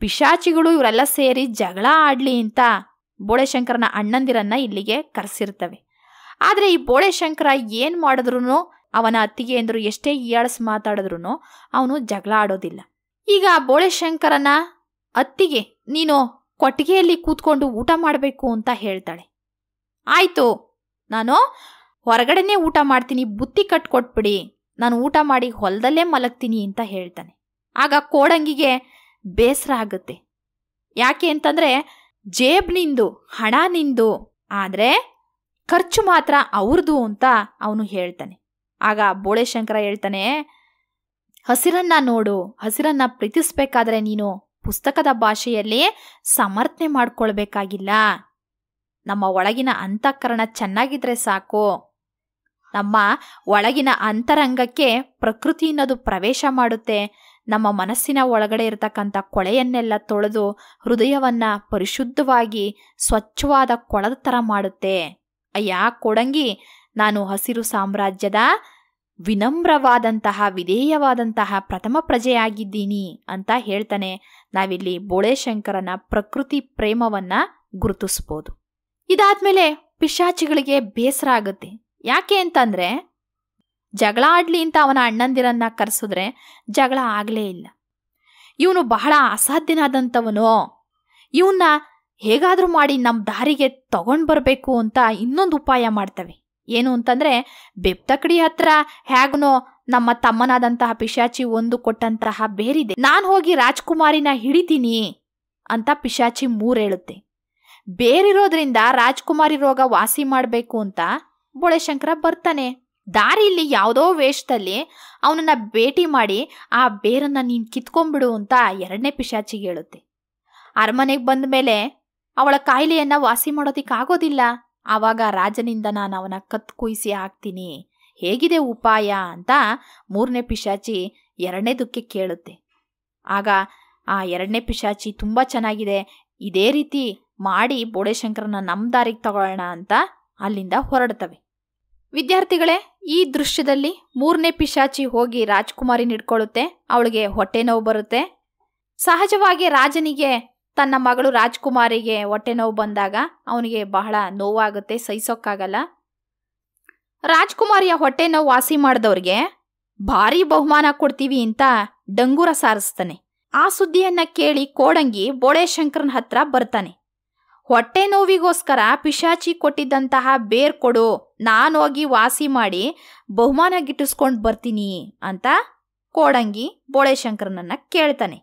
ಪಿಶಾಚಿಗಳು ಇವರೆಲ್ಲ ಸೇರಿ ಜಗಳ ಆಡ್ಲಿ ಅಂತ ಬೋಳೆಶಂಕರನ ಅಣ್ಣಂದಿರನ್ನ ಇಲ್ಲಿಗೆ ಕರೆಸಿರ್ತವೆ ಆದರೆ ಈ ಬೋಳೆಶಂಕರ ಏನು ಮಾಡಿದ್ರು ಅವನ ಅತ್ತಿಗೆ ಎಂದರು ಎಷ್ಟೇ ಈಯಾಳಿಸ್ ಮಾತಾಡಿದ್ರು ಅವನು ಜಗಳ ಆಡೋದಿಲ್ಲ ಈಗ ಬೋಳೆಶಂಕರನ ಅತ್ತಿಗೆ ನೀನು ಕೊಟ್ಟಿಗೆಯಲ್ಲಿ ಕೂತ್ಕೊಂಡು ಊಟ ಮಾಡಬೇಕು ಅಂತ ಹೇಳ್ತಾಳೆ ಆಯಿತು ನಾನು ಹೊರಗಡೆನೇ ಊಟ ಮಾಡ್ತೀನಿ ಬುತ್ತಿ ಕಟ್ಕೊಟ್ಬಿಡಿ ನಾನು ಊಟ ಮಾಡಿ ಹೊಲದಲ್ಲೇ ಮಲಗ್ತೀನಿ ಅಂತ ಹೇಳ್ತಾನೆ ಆಗ ಕೋಡಂಗಿಗೆ ಬೇಸರ ಆಗುತ್ತೆ ಯಾಕೆ ಅಂತಂದರೆ ಜೇಬ್ ನಿಂದು ಹಣ ನಿಂದು ಆದರೆ ಖರ್ಚು ಮಾತ್ರ ಅವ್ರದ್ದು ಅಂತ ಅವನು ಹೇಳ್ತಾನೆ ಆಗ ಬೋಳೆ ಶಂಕರ ಹೇಳ್ತಾನೆ ಹಸಿರನ್ನ ನೋಡು ಹಸಿರನ್ನ ಪ್ರೀತಿಸ್ಬೇಕಾದ್ರೆ ನೀನು ಪುಸ್ತಕದ ಭಾಷೆಯಲ್ಲಿ ಸಮರ್ಥನೆ ಮಾಡ್ಕೊಳ್ಬೇಕಾಗಿಲ್ಲ ನಮ್ಮ ಒಳಗಿನ ಅಂತಃಕರಣ ಚೆನ್ನಾಗಿದ್ರೆ ಸಾಕು ನಮ್ಮ ಒಳಗಿನ ಅಂತರಂಗಕ್ಕೆ ಪ್ರಕೃತಿ ಅನ್ನೋದು ಪ್ರವೇಶ ಮಾಡುತ್ತೆ ನಮ್ಮ ಮನಸ್ಸಿನ ಒಳಗಡೆ ಇರತಕ್ಕಂಥ ಕೊಳೆಯನ್ನೆಲ್ಲ ತೊಳೆದು ಹೃದಯವನ್ನು ಪರಿಶುದ್ಧವಾಗಿ ಸ್ವಚ್ಛವಾದ ಕೊಳದ ಥರ ಮಾಡುತ್ತೆ ಅಯ್ಯ ಕೊಡಂಗಿ ನಾನು ಹಸಿರು ಸಾಮ್ರಾಜ್ಯದ ವಿನಮ್ರವಾದಂತಹ ವಿಧೇಯವಾದಂತಹ ಪ್ರಥಮ ಪ್ರಜೆಯಾಗಿದ್ದೀನಿ ಅಂತ ಹೇಳ್ತಾನೆ ನಾವಿಲ್ಲಿ ಬೋಳೆಶಂಕರನ ಪ್ರಕೃತಿ ಪ್ರೇಮವನ್ನ ಗುರುತಿಸ್ಬೋದು ಇದಾದ್ಮೇಲೆ ಪಿಶಾಚಿಗಳಿಗೆ ಬೇಸರ ಆಗುತ್ತೆ ಯಾಕೆ ಅಂತಂದ್ರೆ ಜಗಳ ಆಡಲಿ ಅಂತ ಅವನ ಅಣ್ಣಂದಿರನ್ನ ಕರೆಸಿದ್ರೆ ಜಗಳ ಆಗಲೇ ಇಲ್ಲ ಇವನು ಬಹಳ ಅಸಾಧ್ಯನಾದಂಥವನು ಇವನ್ನ ಹೇಗಾದರೂ ಮಾಡಿ ನಮ್ಮ ದಾರಿಗೆ ತಗೊಂಡು ಬರಬೇಕು ಅಂತ ಇನ್ನೊಂದು ಉಪಾಯ ಮಾಡ್ತವೆ ಏನು ಅಂತಂದರೆ ಬೆಪ್ತಕಡಿ ಹತ್ರ ಹೇಗನೋ ನಮ್ಮ ತಮ್ಮನಾದಂತಹ ಪಿಶಾಚಿ ಒಂದು ಕೊಟ್ಟಂತಹ ಬೇರಿದೆ ನಾನು ಹೋಗಿ ರಾಜ್ಕುಮಾರಿನ ಹಿಡಿತೀನಿ ಅಂತ ಪಿಶಾಚಿ ಮೂರೇಳುತ್ತೆ ಬೇರಿರೋದ್ರಿಂದ ರಾಜ್ಕುಮಾರಿ ರೋಗ ವಾಸಿ ಮಾಡಬೇಕು ಅಂತ ಬೋಳೆಶಂಕರ ಬರ್ತಾನೆ ದಾರಿಯಲ್ಲಿ ಯಾವುದೋ ವೇಷದಲ್ಲಿ ಅವನನ್ನ ಭೇಟಿ ಮಾಡಿ ಆ ಬೇರನ್ನ ನೀನು ಕಿತ್ಕೊಂಡ್ಬಿಡು ಅಂತ ಎರಡನೇ ಪಿಶಾಚಿ ಹೇಳುತ್ತೆ ಅರಮನೆಗೆ ಬಂದ ಮೇಲೆ ಅವಳ ಕಾಯಿಲೆಯನ್ನ ವಾಸಿ ಆಗೋದಿಲ್ಲ ಆವಾಗ ರಾಜನಿಂದ ನಾನು ಅವನ ಕತ್ಕುಯಿಸಿ ಹಾಕ್ತೀನಿ ಹೇಗಿದೆ ಉಪಾಯ ಅಂತ ಮೂರನೇ ಪಿಶಾಚಿ ಎರಡನೇದಕ್ಕೆ ಕೇಳುತ್ತೆ ಆಗ ಆ ಎರಡನೇ ಪಿಶಾಚಿ ತುಂಬ ಚೆನ್ನಾಗಿದೆ ಇದೇ ರೀತಿ ಮಾಡಿ ಬೋಡೇಶಂಕರನ ನಮ್ಮ ದಾರಿಗೆ ತಗೊಳ್ಳೋಣ ಅಂತ ಅಲ್ಲಿಂದ ಹೊರಡ್ತವೆ ವಿದ್ಯಾರ್ಥಿಗಳೇ ಈ ದೃಶ್ಯದಲ್ಲಿ ಮೂರನೇ ಪಿಶಾಚಿ ಹೋಗಿ ರಾಜ್ಕುಮಾರಿ ನಿಡ್ಕೊಳ್ಳುತ್ತೆ ಅವಳಿಗೆ ಹೊಟ್ಟೆ ನೋವು ಬರುತ್ತೆ ಸಹಜವಾಗಿ ರಾಜನಿಗೆ ತನ್ನ ಮಗಳು ರಾಜ್ಕುಮಾರಿಗೆ ಹೊಟ್ಟೆ ನೋವು ಬಂದಾಗ ಅವನಿಗೆ ಬಹಳ ನೋವಾಗುತ್ತೆ ಸಹಿಸೋಕ್ಕಾಗಲ್ಲ ರಾಜ್ಕುಮಾರಿಯ ಹೊಟ್ಟೆ ನೋವು ವಾಸಿ ಮಾಡಿದವ್ರಿಗೆ ಭಾರಿ ಬಹುಮಾನ ಕೊಡ್ತೀವಿ ಅಂತ ಡಂಗೂರ ಸಾರಿಸ್ತಾನೆ ಆ ಸುದ್ದಿಯನ್ನ ಕೇಳಿ ಕೋಡಂಗಿ ಶಂಕರನ ಹತ್ರ ಬರ್ತಾನೆ ಹೊಟ್ಟೆ ನೋವಿಗೋಸ್ಕರ ಪಿಶಾಚಿ ಕೊಟ್ಟಿದ್ದಂತಹ ಬೇರ್ ಕೊಡು ನಾನು ಹೋಗಿ ವಾಸಿ ಮಾಡಿ ಬಹುಮಾನ ಗಿಟ್ಟಿಸ್ಕೊಂಡು ಬರ್ತೀನಿ ಅಂತ ಕೋಡಂಗಿ ಬೋಳೆಶಂಕರನನ್ನ ಕೇಳ್ತಾನೆ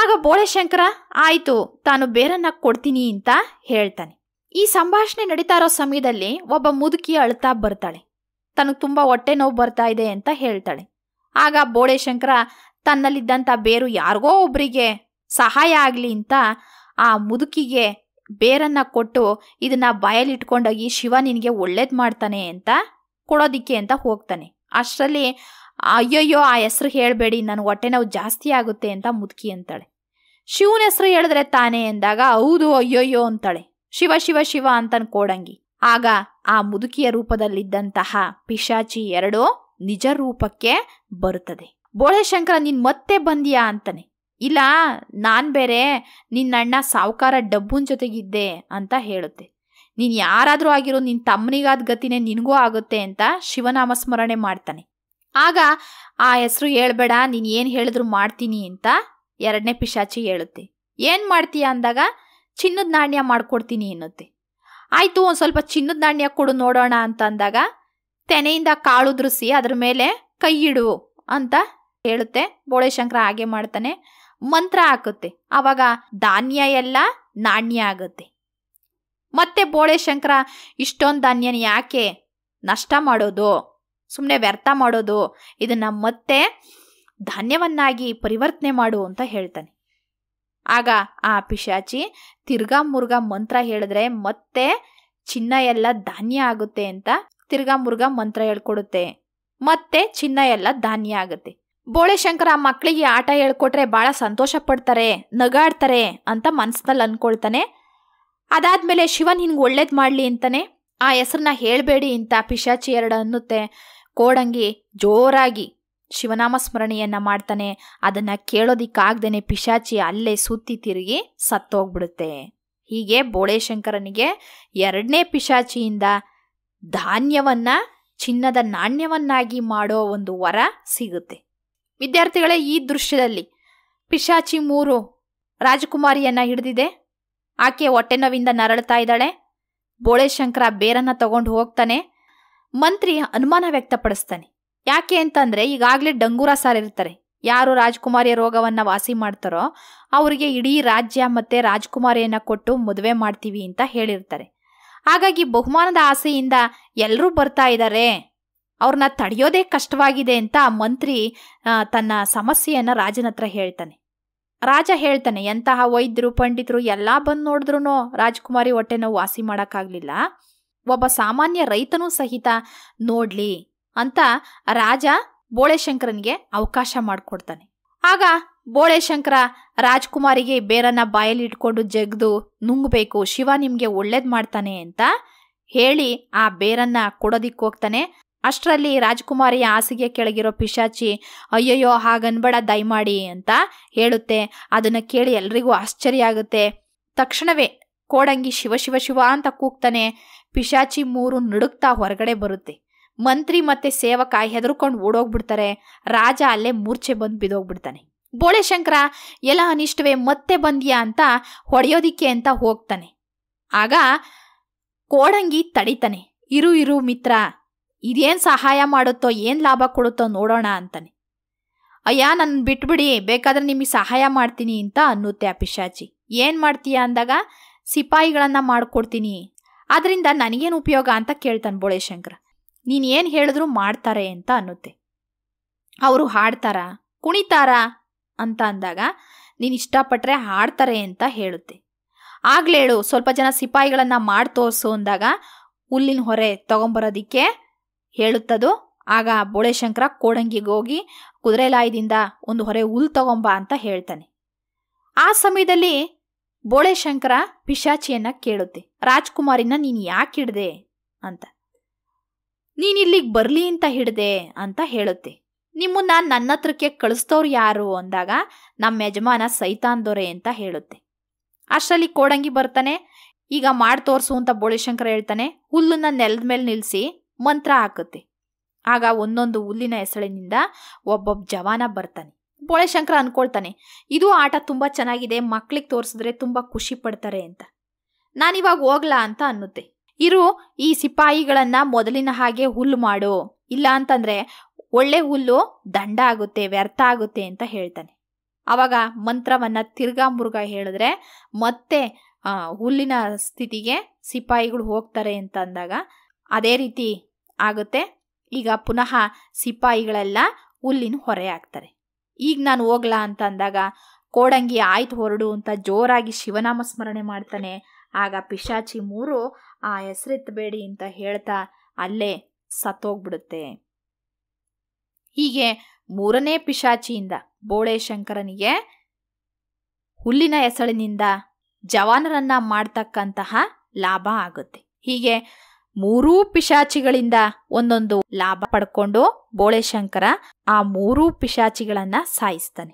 ಆಗ ಬೋಳೆಶಂಕರ ಆಯಿತು ತಾನು ಬೇರನ್ನ ಕೊಡ್ತೀನಿ ಅಂತ ಹೇಳ್ತಾನೆ ಈ ಸಂಭಾಷಣೆ ನಡೀತಾ ಇರೋ ಸಮಯದಲ್ಲಿ ಒಬ್ಬ ಮುದುಕಿ ಅಳ್ತಾ ಬರ್ತಾಳೆ ತನಗೆ ತುಂಬ ಹೊಟ್ಟೆ ನೋವು ಬರ್ತಾ ಇದೆ ಅಂತ ಹೇಳ್ತಾಳೆ ಆಗ ಬೋಳೆಶಂಕರ ತನ್ನಲ್ಲಿದ್ದಂಥ ಬೇರು ಯಾರಿಗೋ ಒಬ್ಬರಿಗೆ ಸಹಾಯ ಆಗಲಿ ಅಂತ ಆ ಮುದುಕಿಗೆ ಬೇರನ್ನ ಕೊಟ್ಟು ಇದನ್ನ ಬಾಯಲ್ಲಿಟ್ಕೊಂಡೋಗಿ ಶಿವ ನಿನಗೆ ಒಳ್ಳೇದು ಮಾಡ್ತಾನೆ ಅಂತ ಕೊಡೋದಿಕ್ಕೆ ಅಂತ ಹೋಗ್ತಾನೆ ಅಷ್ಟರಲ್ಲಿ ಅಯ್ಯಯ್ಯೋ ಆ ಹೆಸರು ಹೇಳಬೇಡಿ ನನ್ನ ಹೊಟ್ಟೆ ನೋವು ಜಾಸ್ತಿ ಆಗುತ್ತೆ ಅಂತ ಮುದುಕಿ ಅಂತಾಳೆ ಶಿವನ ಹೆಸರು ಹೇಳಿದ್ರೆ ತಾನೆ ಎಂದಾಗ ಹೌದು ಅಯ್ಯೋಯ್ಯೋ ಅಂತಾಳೆ ಶಿವ ಶಿವ ಶಿವ ಅಂತನ್ ಕೋಡಂಗಿ ಆಗ ಆ ಮುದುಕಿಯ ರೂಪದಲ್ಲಿದ್ದಂತಹ ಪಿಶಾಚಿ ಎರಡು ನಿಜ ರೂಪಕ್ಕೆ ಬರುತ್ತದೆ ಶಂಕರ ನೀನ್ ಮತ್ತೆ ಬಂದಿಯಾ ಅಂತಾನೆ ಇಲ್ಲ ನಾನು ಬೇರೆ ಅಣ್ಣ ಸಾವುಕಾರ ಡಬ್ಬುನ ಜೊತೆಗಿದ್ದೆ ಅಂತ ಹೇಳುತ್ತೆ ನೀನು ಯಾರಾದರೂ ಆಗಿರೋ ನಿನ್ನ ತಮ್ಮನಿಗಾದ ಗತಿನೇ ನಿನಗೂ ಆಗುತ್ತೆ ಅಂತ ಶಿವನಾಮ ಸ್ಮರಣೆ ಮಾಡ್ತಾನೆ ಆಗ ಆ ಹೆಸರು ಹೇಳ್ಬೇಡ ನೀನು ಏನು ಹೇಳಿದ್ರು ಮಾಡ್ತೀನಿ ಅಂತ ಎರಡನೇ ಪಿಶಾಚಿ ಹೇಳುತ್ತೆ ಏನು ಮಾಡ್ತೀಯ ಅಂದಾಗ ಚಿನ್ನದ ನಾಣ್ಯ ಮಾಡ್ಕೊಡ್ತೀನಿ ಎನ್ನುತ್ತೆ ಆಯಿತು ಒಂದು ಸ್ವಲ್ಪ ಚಿನ್ನದ ನಾಣ್ಯ ಕೊಡು ನೋಡೋಣ ಅಂತ ಅಂದಾಗ ತೆನೆಯಿಂದ ಕಾಳು ಉದುರಿಸಿ ಅದ್ರ ಮೇಲೆ ಕೈ ಇಡು ಅಂತ ಹೇಳುತ್ತೆ ಬೋಳೆ ಶಂಕರ ಹಾಗೆ ಮಾಡ್ತಾನೆ ಮಂತ್ರ ಹಾಕುತ್ತೆ ಆವಾಗ ಧಾನ್ಯ ಎಲ್ಲ ನಾಣ್ಯ ಆಗುತ್ತೆ ಮತ್ತೆ ಬೋಳೆ ಶಂಕರ ಇಷ್ಟೊಂದು ಧಾನ್ಯನ ಯಾಕೆ ನಷ್ಟ ಮಾಡೋದು ಸುಮ್ಮನೆ ವ್ಯರ್ಥ ಮಾಡೋದು ಇದನ್ನು ಮತ್ತೆ ಧಾನ್ಯವನ್ನಾಗಿ ಪರಿವರ್ತನೆ ಮಾಡು ಅಂತ ಹೇಳ್ತಾನೆ ಆಗ ಆ ಪಿಶಾಚಿ ತಿರ್ಗಾ ಮುರ್ಗಾ ಮಂತ್ರ ಹೇಳಿದ್ರೆ ಮತ್ತೆ ಚಿನ್ನ ಎಲ್ಲ ಧಾನ್ಯ ಆಗುತ್ತೆ ಅಂತ ತಿರ್ಗಾ ಮುರ್ಗಾ ಮಂತ್ರ ಹೇಳ್ಕೊಡುತ್ತೆ ಮತ್ತೆ ಚಿನ್ನ ಎಲ್ಲ ಧಾನ್ಯ ಆಗುತ್ತೆ ಬೋಳೆ ಶಂಕರ ಮಕ್ಕಳಿಗೆ ಆಟ ಹೇಳ್ಕೊಟ್ರೆ ಭಾಳ ಸಂತೋಷ ಪಡ್ತಾರೆ ನಗಾಡ್ತಾರೆ ಅಂತ ಮನಸ್ನಲ್ಲಿ ಅನ್ಕೊಳ್ತಾನೆ ಅದಾದ್ಮೇಲೆ ಶಿವನ್ ಹಿಂಗೆ ಒಳ್ಳೇದು ಮಾಡಲಿ ಅಂತಾನೆ ಆ ಹೆಸ್ರನ್ನ ಹೇಳಬೇಡಿ ಅಂತ ಪಿಶಾಚಿ ಎರಡು ಅನ್ನುತ್ತೆ ಕೋಡಂಗಿ ಜೋರಾಗಿ ಶಿವನಾಮ ಸ್ಮರಣೆಯನ್ನು ಮಾಡ್ತಾನೆ ಅದನ್ನು ಕೇಳೋದಿಕ್ಕಾಗ್ದೇನೆ ಪಿಶಾಚಿ ಅಲ್ಲೇ ಸುತ್ತಿ ತಿರುಗಿ ಸತ್ತೋಗ್ಬಿಡುತ್ತೆ ಹೀಗೆ ಬೋಳೆಶಂಕರನಿಗೆ ಎರಡನೇ ಪಿಶಾಚಿಯಿಂದ ಧಾನ್ಯವನ್ನು ಚಿನ್ನದ ನಾಣ್ಯವನ್ನಾಗಿ ಮಾಡೋ ಒಂದು ವರ ಸಿಗುತ್ತೆ ವಿದ್ಯಾರ್ಥಿಗಳೇ ಈ ದೃಶ್ಯದಲ್ಲಿ ಪಿಶಾಚಿ ಮೂರು ರಾಜಕುಮಾರಿಯನ್ನು ಹಿಡಿದಿದೆ ಆಕೆ ಹೊಟ್ಟೆ ನೋವಿಂದ ನರಳ್ತಾ ಇದ್ದಾಳೆ ಶಂಕರ ಬೇರನ್ನು ತಗೊಂಡು ಹೋಗ್ತಾನೆ ಮಂತ್ರಿ ಅನುಮಾನ ವ್ಯಕ್ತಪಡಿಸ್ತಾನೆ ಯಾಕೆ ಅಂತಂದರೆ ಈಗಾಗಲೇ ಡಂಗೂರ ಇರ್ತಾರೆ ಯಾರು ರಾಜಕುಮಾರಿಯ ರೋಗವನ್ನು ವಾಸಿ ಮಾಡ್ತಾರೋ ಅವರಿಗೆ ಇಡೀ ರಾಜ್ಯ ಮತ್ತು ರಾಜಕುಮಾರಿಯನ್ನು ಕೊಟ್ಟು ಮದುವೆ ಮಾಡ್ತೀವಿ ಅಂತ ಹೇಳಿರ್ತಾರೆ ಹಾಗಾಗಿ ಬಹುಮಾನದ ಆಸೆಯಿಂದ ಎಲ್ಲರೂ ಬರ್ತಾ ಇದ್ದಾರೆ ಅವ್ರನ್ನ ತಡೆಯೋದೇ ಕಷ್ಟವಾಗಿದೆ ಅಂತ ಮಂತ್ರಿ ತನ್ನ ಸಮಸ್ಯೆಯನ್ನು ರಾಜನ ಹತ್ರ ಹೇಳ್ತಾನೆ ರಾಜ ಹೇಳ್ತಾನೆ ಎಂತಹ ವೈದ್ಯರು ಪಂಡಿತರು ಎಲ್ಲ ಬಂದು ನೋಡಿದ್ರು ರಾಜಕುಮಾರಿ ಹೊಟ್ಟೆ ನೋವು ವಾಸಿ ಮಾಡೋಕ್ಕಾಗಲಿಲ್ಲ ಒಬ್ಬ ಸಾಮಾನ್ಯ ರೈತನೂ ಸಹಿತ ನೋಡ್ಲಿ ಅಂತ ರಾಜ ಬೋಳೆಶಂಕರನಿಗೆ ಅವಕಾಶ ಮಾಡಿಕೊಡ್ತಾನೆ ಆಗ ಬೋಳೆಶಂಕರ ರಾಜ್ಕುಮಾರಿಗೆ ಬೇರನ್ನ ಬಾಯಲ್ಲಿ ಇಟ್ಕೊಂಡು ಜಗ್ದು ನುಂಗ್ಬೇಕು ಶಿವ ನಿಮಗೆ ಒಳ್ಳೇದು ಮಾಡ್ತಾನೆ ಅಂತ ಹೇಳಿ ಆ ಬೇರನ್ನ ಕೊಡೋದಿಕ್ಕೆ ಹೋಗ್ತಾನೆ ಅಷ್ಟರಲ್ಲಿ ರಾಜಕುಮಾರಿಯ ಹಾಸಿಗೆ ಕೆಳಗಿರೋ ಪಿಶಾಚಿ ಅಯ್ಯಯ್ಯೋ ಹಾಗನ್ಬೇಡ ದಯಮಾಡಿ ಅಂತ ಹೇಳುತ್ತೆ ಅದನ್ನು ಕೇಳಿ ಎಲ್ರಿಗೂ ಆಶ್ಚರ್ಯ ಆಗುತ್ತೆ ತಕ್ಷಣವೇ ಕೋಡಂಗಿ ಶಿವ ಶಿವ ಶಿವ ಅಂತ ಕೂಗ್ತಾನೆ ಪಿಶಾಚಿ ಮೂರು ನಡುಕ್ತಾ ಹೊರಗಡೆ ಬರುತ್ತೆ ಮಂತ್ರಿ ಮತ್ತೆ ಸೇವಕ ಹೆದರ್ಕೊಂಡು ಓಡೋಗ್ಬಿಡ್ತಾರೆ ರಾಜ ಅಲ್ಲೇ ಮೂರ್ಛೆ ಬಂದು ಬಿದೋಗ್ಬಿಡ್ತಾನೆ ಬೋಳೆಶಂಕರ ಎಲ್ಲ ಅನಿಷ್ಟವೇ ಮತ್ತೆ ಬಂದ್ಯಾ ಅಂತ ಹೊಡೆಯೋದಿಕ್ಕೆ ಅಂತ ಹೋಗ್ತಾನೆ ಆಗ ಕೋಡಂಗಿ ತಡಿತಾನೆ ಇರು ಇರು ಮಿತ್ರ ಇದೇನು ಸಹಾಯ ಮಾಡುತ್ತೋ ಏನು ಲಾಭ ಕೊಡುತ್ತೋ ನೋಡೋಣ ಅಂತಾನೆ ಅಯ್ಯ ನನ್ನ ಬಿಟ್ಬಿಡಿ ಬೇಕಾದ್ರೆ ನಿಮಗೆ ಸಹಾಯ ಮಾಡ್ತೀನಿ ಅಂತ ಅನ್ನುತ್ತೆ ಆ ಪಿಶಾಚಿ ಏನು ಮಾಡ್ತೀಯ ಅಂದಾಗ ಸಿಪಾಯಿಗಳನ್ನು ಮಾಡಿಕೊಡ್ತೀನಿ ಅದರಿಂದ ನನಗೇನು ಉಪಯೋಗ ಅಂತ ಕೇಳ್ತಾನೆ ಬೋಳೇಶಂಕರ್ ನೀನು ಏನು ಹೇಳಿದ್ರು ಮಾಡ್ತಾರೆ ಅಂತ ಅನ್ನುತ್ತೆ ಅವರು ಹಾಡ್ತಾರ ಕುಣಿತಾರ ಅಂತ ಅಂದಾಗ ನೀನು ಇಷ್ಟಪಟ್ಟರೆ ಹಾಡ್ತಾರೆ ಅಂತ ಹೇಳುತ್ತೆ ಆಗ್ಲೇಳು ಸ್ವಲ್ಪ ಜನ ಸಿಪಾಯಿಗಳನ್ನು ಮಾಡಿ ತೋರಿಸು ಅಂದಾಗ ಹುಲ್ಲಿನ ಹೊರೆ ತಗೊಂಬರೋದಿಕ್ಕೆ ಹೇಳುತ್ತದೋ ಆಗ ಬೋಳೆಶಂಕರ ಕೋಡಂಗಿಗೆ ಹೋಗಿ ಕುದುರೆಲಾಯದಿಂದ ಒಂದು ಹೊರೆ ಹುಲ್ ತಗೊಂಬ ಅಂತ ಹೇಳ್ತಾನೆ ಆ ಸಮಯದಲ್ಲಿ ಬೋಳೆಶಂಕರ ಪಿಶಾಚಿಯನ್ನ ಕೇಳುತ್ತೆ ರಾಜ್ಕುಮಾರಿನ ನೀನು ಯಾಕೆ ಹಿಡ್ದೆ ಅಂತ ನೀನ್ ಇಲ್ಲಿಗೆ ಬರಲಿ ಅಂತ ಹಿಡ್ದೆ ಅಂತ ಹೇಳುತ್ತೆ ನಿಮ್ಮನ್ನ ನನ್ನ ಹತ್ರಕ್ಕೆ ಕಳಿಸ್ತವ್ರು ಯಾರು ಅಂದಾಗ ನಮ್ಮ ಯಜಮಾನ ದೊರೆ ಅಂತ ಹೇಳುತ್ತೆ ಅಷ್ಟರಲ್ಲಿ ಕೋಡಂಗಿ ಬರ್ತಾನೆ ಈಗ ಮಾಡಿ ತೋರ್ಸು ಅಂತ ಬೋಳೆಶಂಕರ ಹೇಳ್ತಾನೆ ಹುಲ್ಲನ್ನ ನೆಲದ ಮೇಲೆ ನಿಲ್ಲಿಸಿ ಮಂತ್ರ ಹಾಕುತ್ತೆ ಆಗ ಒಂದೊಂದು ಹುಲ್ಲಿನ ಹೆಸಳಿನಿಂದ ಒಬ್ಬೊಬ್ಬ ಜವಾನ ಬರ್ತಾನೆ ಶಂಕರ ಅನ್ಕೊಳ್ತಾನೆ ಇದು ಆಟ ತುಂಬ ಚೆನ್ನಾಗಿದೆ ಮಕ್ಳಿಗೆ ತೋರಿಸಿದ್ರೆ ತುಂಬ ಖುಷಿ ಪಡ್ತಾರೆ ಅಂತ ನಾನಿವಾಗ ಹೋಗ್ಲಾ ಅಂತ ಅನ್ನುತ್ತೆ ಇರು ಈ ಸಿಪಾಯಿಗಳನ್ನು ಮೊದಲಿನ ಹಾಗೆ ಹುಲ್ಲು ಮಾಡು ಇಲ್ಲ ಅಂತಂದ್ರೆ ಒಳ್ಳೆ ಹುಲ್ಲು ದಂಡ ಆಗುತ್ತೆ ವ್ಯರ್ಥ ಆಗುತ್ತೆ ಅಂತ ಹೇಳ್ತಾನೆ ಅವಾಗ ಮಂತ್ರವನ್ನ ತಿರ್ಗಾ ಮುರುಗ ಹೇಳಿದ್ರೆ ಮತ್ತೆ ಹುಲ್ಲಿನ ಸ್ಥಿತಿಗೆ ಸಿಪಾಯಿಗಳು ಹೋಗ್ತಾರೆ ಅಂತ ಅಂದಾಗ ಅದೇ ರೀತಿ ಆಗುತ್ತೆ ಈಗ ಪುನಃ ಸಿಪಾಯಿಗಳೆಲ್ಲ ಹುಲ್ಲಿನ ಹೊರೆ ಆಗ್ತಾರೆ ಈಗ ನಾನು ಹೋಗ್ಲಾ ಅಂತ ಅಂದಾಗ ಕೋಡಂಗಿ ಆಯ್ತು ಹೊರಡು ಅಂತ ಜೋರಾಗಿ ಶಿವನಾಮ ಸ್ಮರಣೆ ಮಾಡ್ತಾನೆ ಆಗ ಪಿಶಾಚಿ ಮೂರು ಆ ಹೆಸರೆತ್ತಬೇಡಿ ಅಂತ ಹೇಳ್ತಾ ಅಲ್ಲೇ ಸತ್ತೋಗ್ಬಿಡುತ್ತೆ ಹೀಗೆ ಮೂರನೇ ಪಿಶಾಚಿಯಿಂದ ಬೋಳೆ ಶಂಕರನಿಗೆ ಹುಲ್ಲಿನ ಹೆಸಳಿನಿಂದ ಜವಾನರನ್ನ ಮಾಡ್ತಕ್ಕಂತಹ ಲಾಭ ಆಗುತ್ತೆ ಹೀಗೆ ಮೂರೂ ಪಿಶಾಚಿಗಳಿಂದ ಒಂದೊಂದು ಲಾಭ ಪಡ್ಕೊಂಡು ಬೋಳೆಶಂಕರ ಆ ಮೂರೂ ಪಿಶಾಚಿಗಳನ್ನ ಸಾಯಿಸ್ತಾನೆ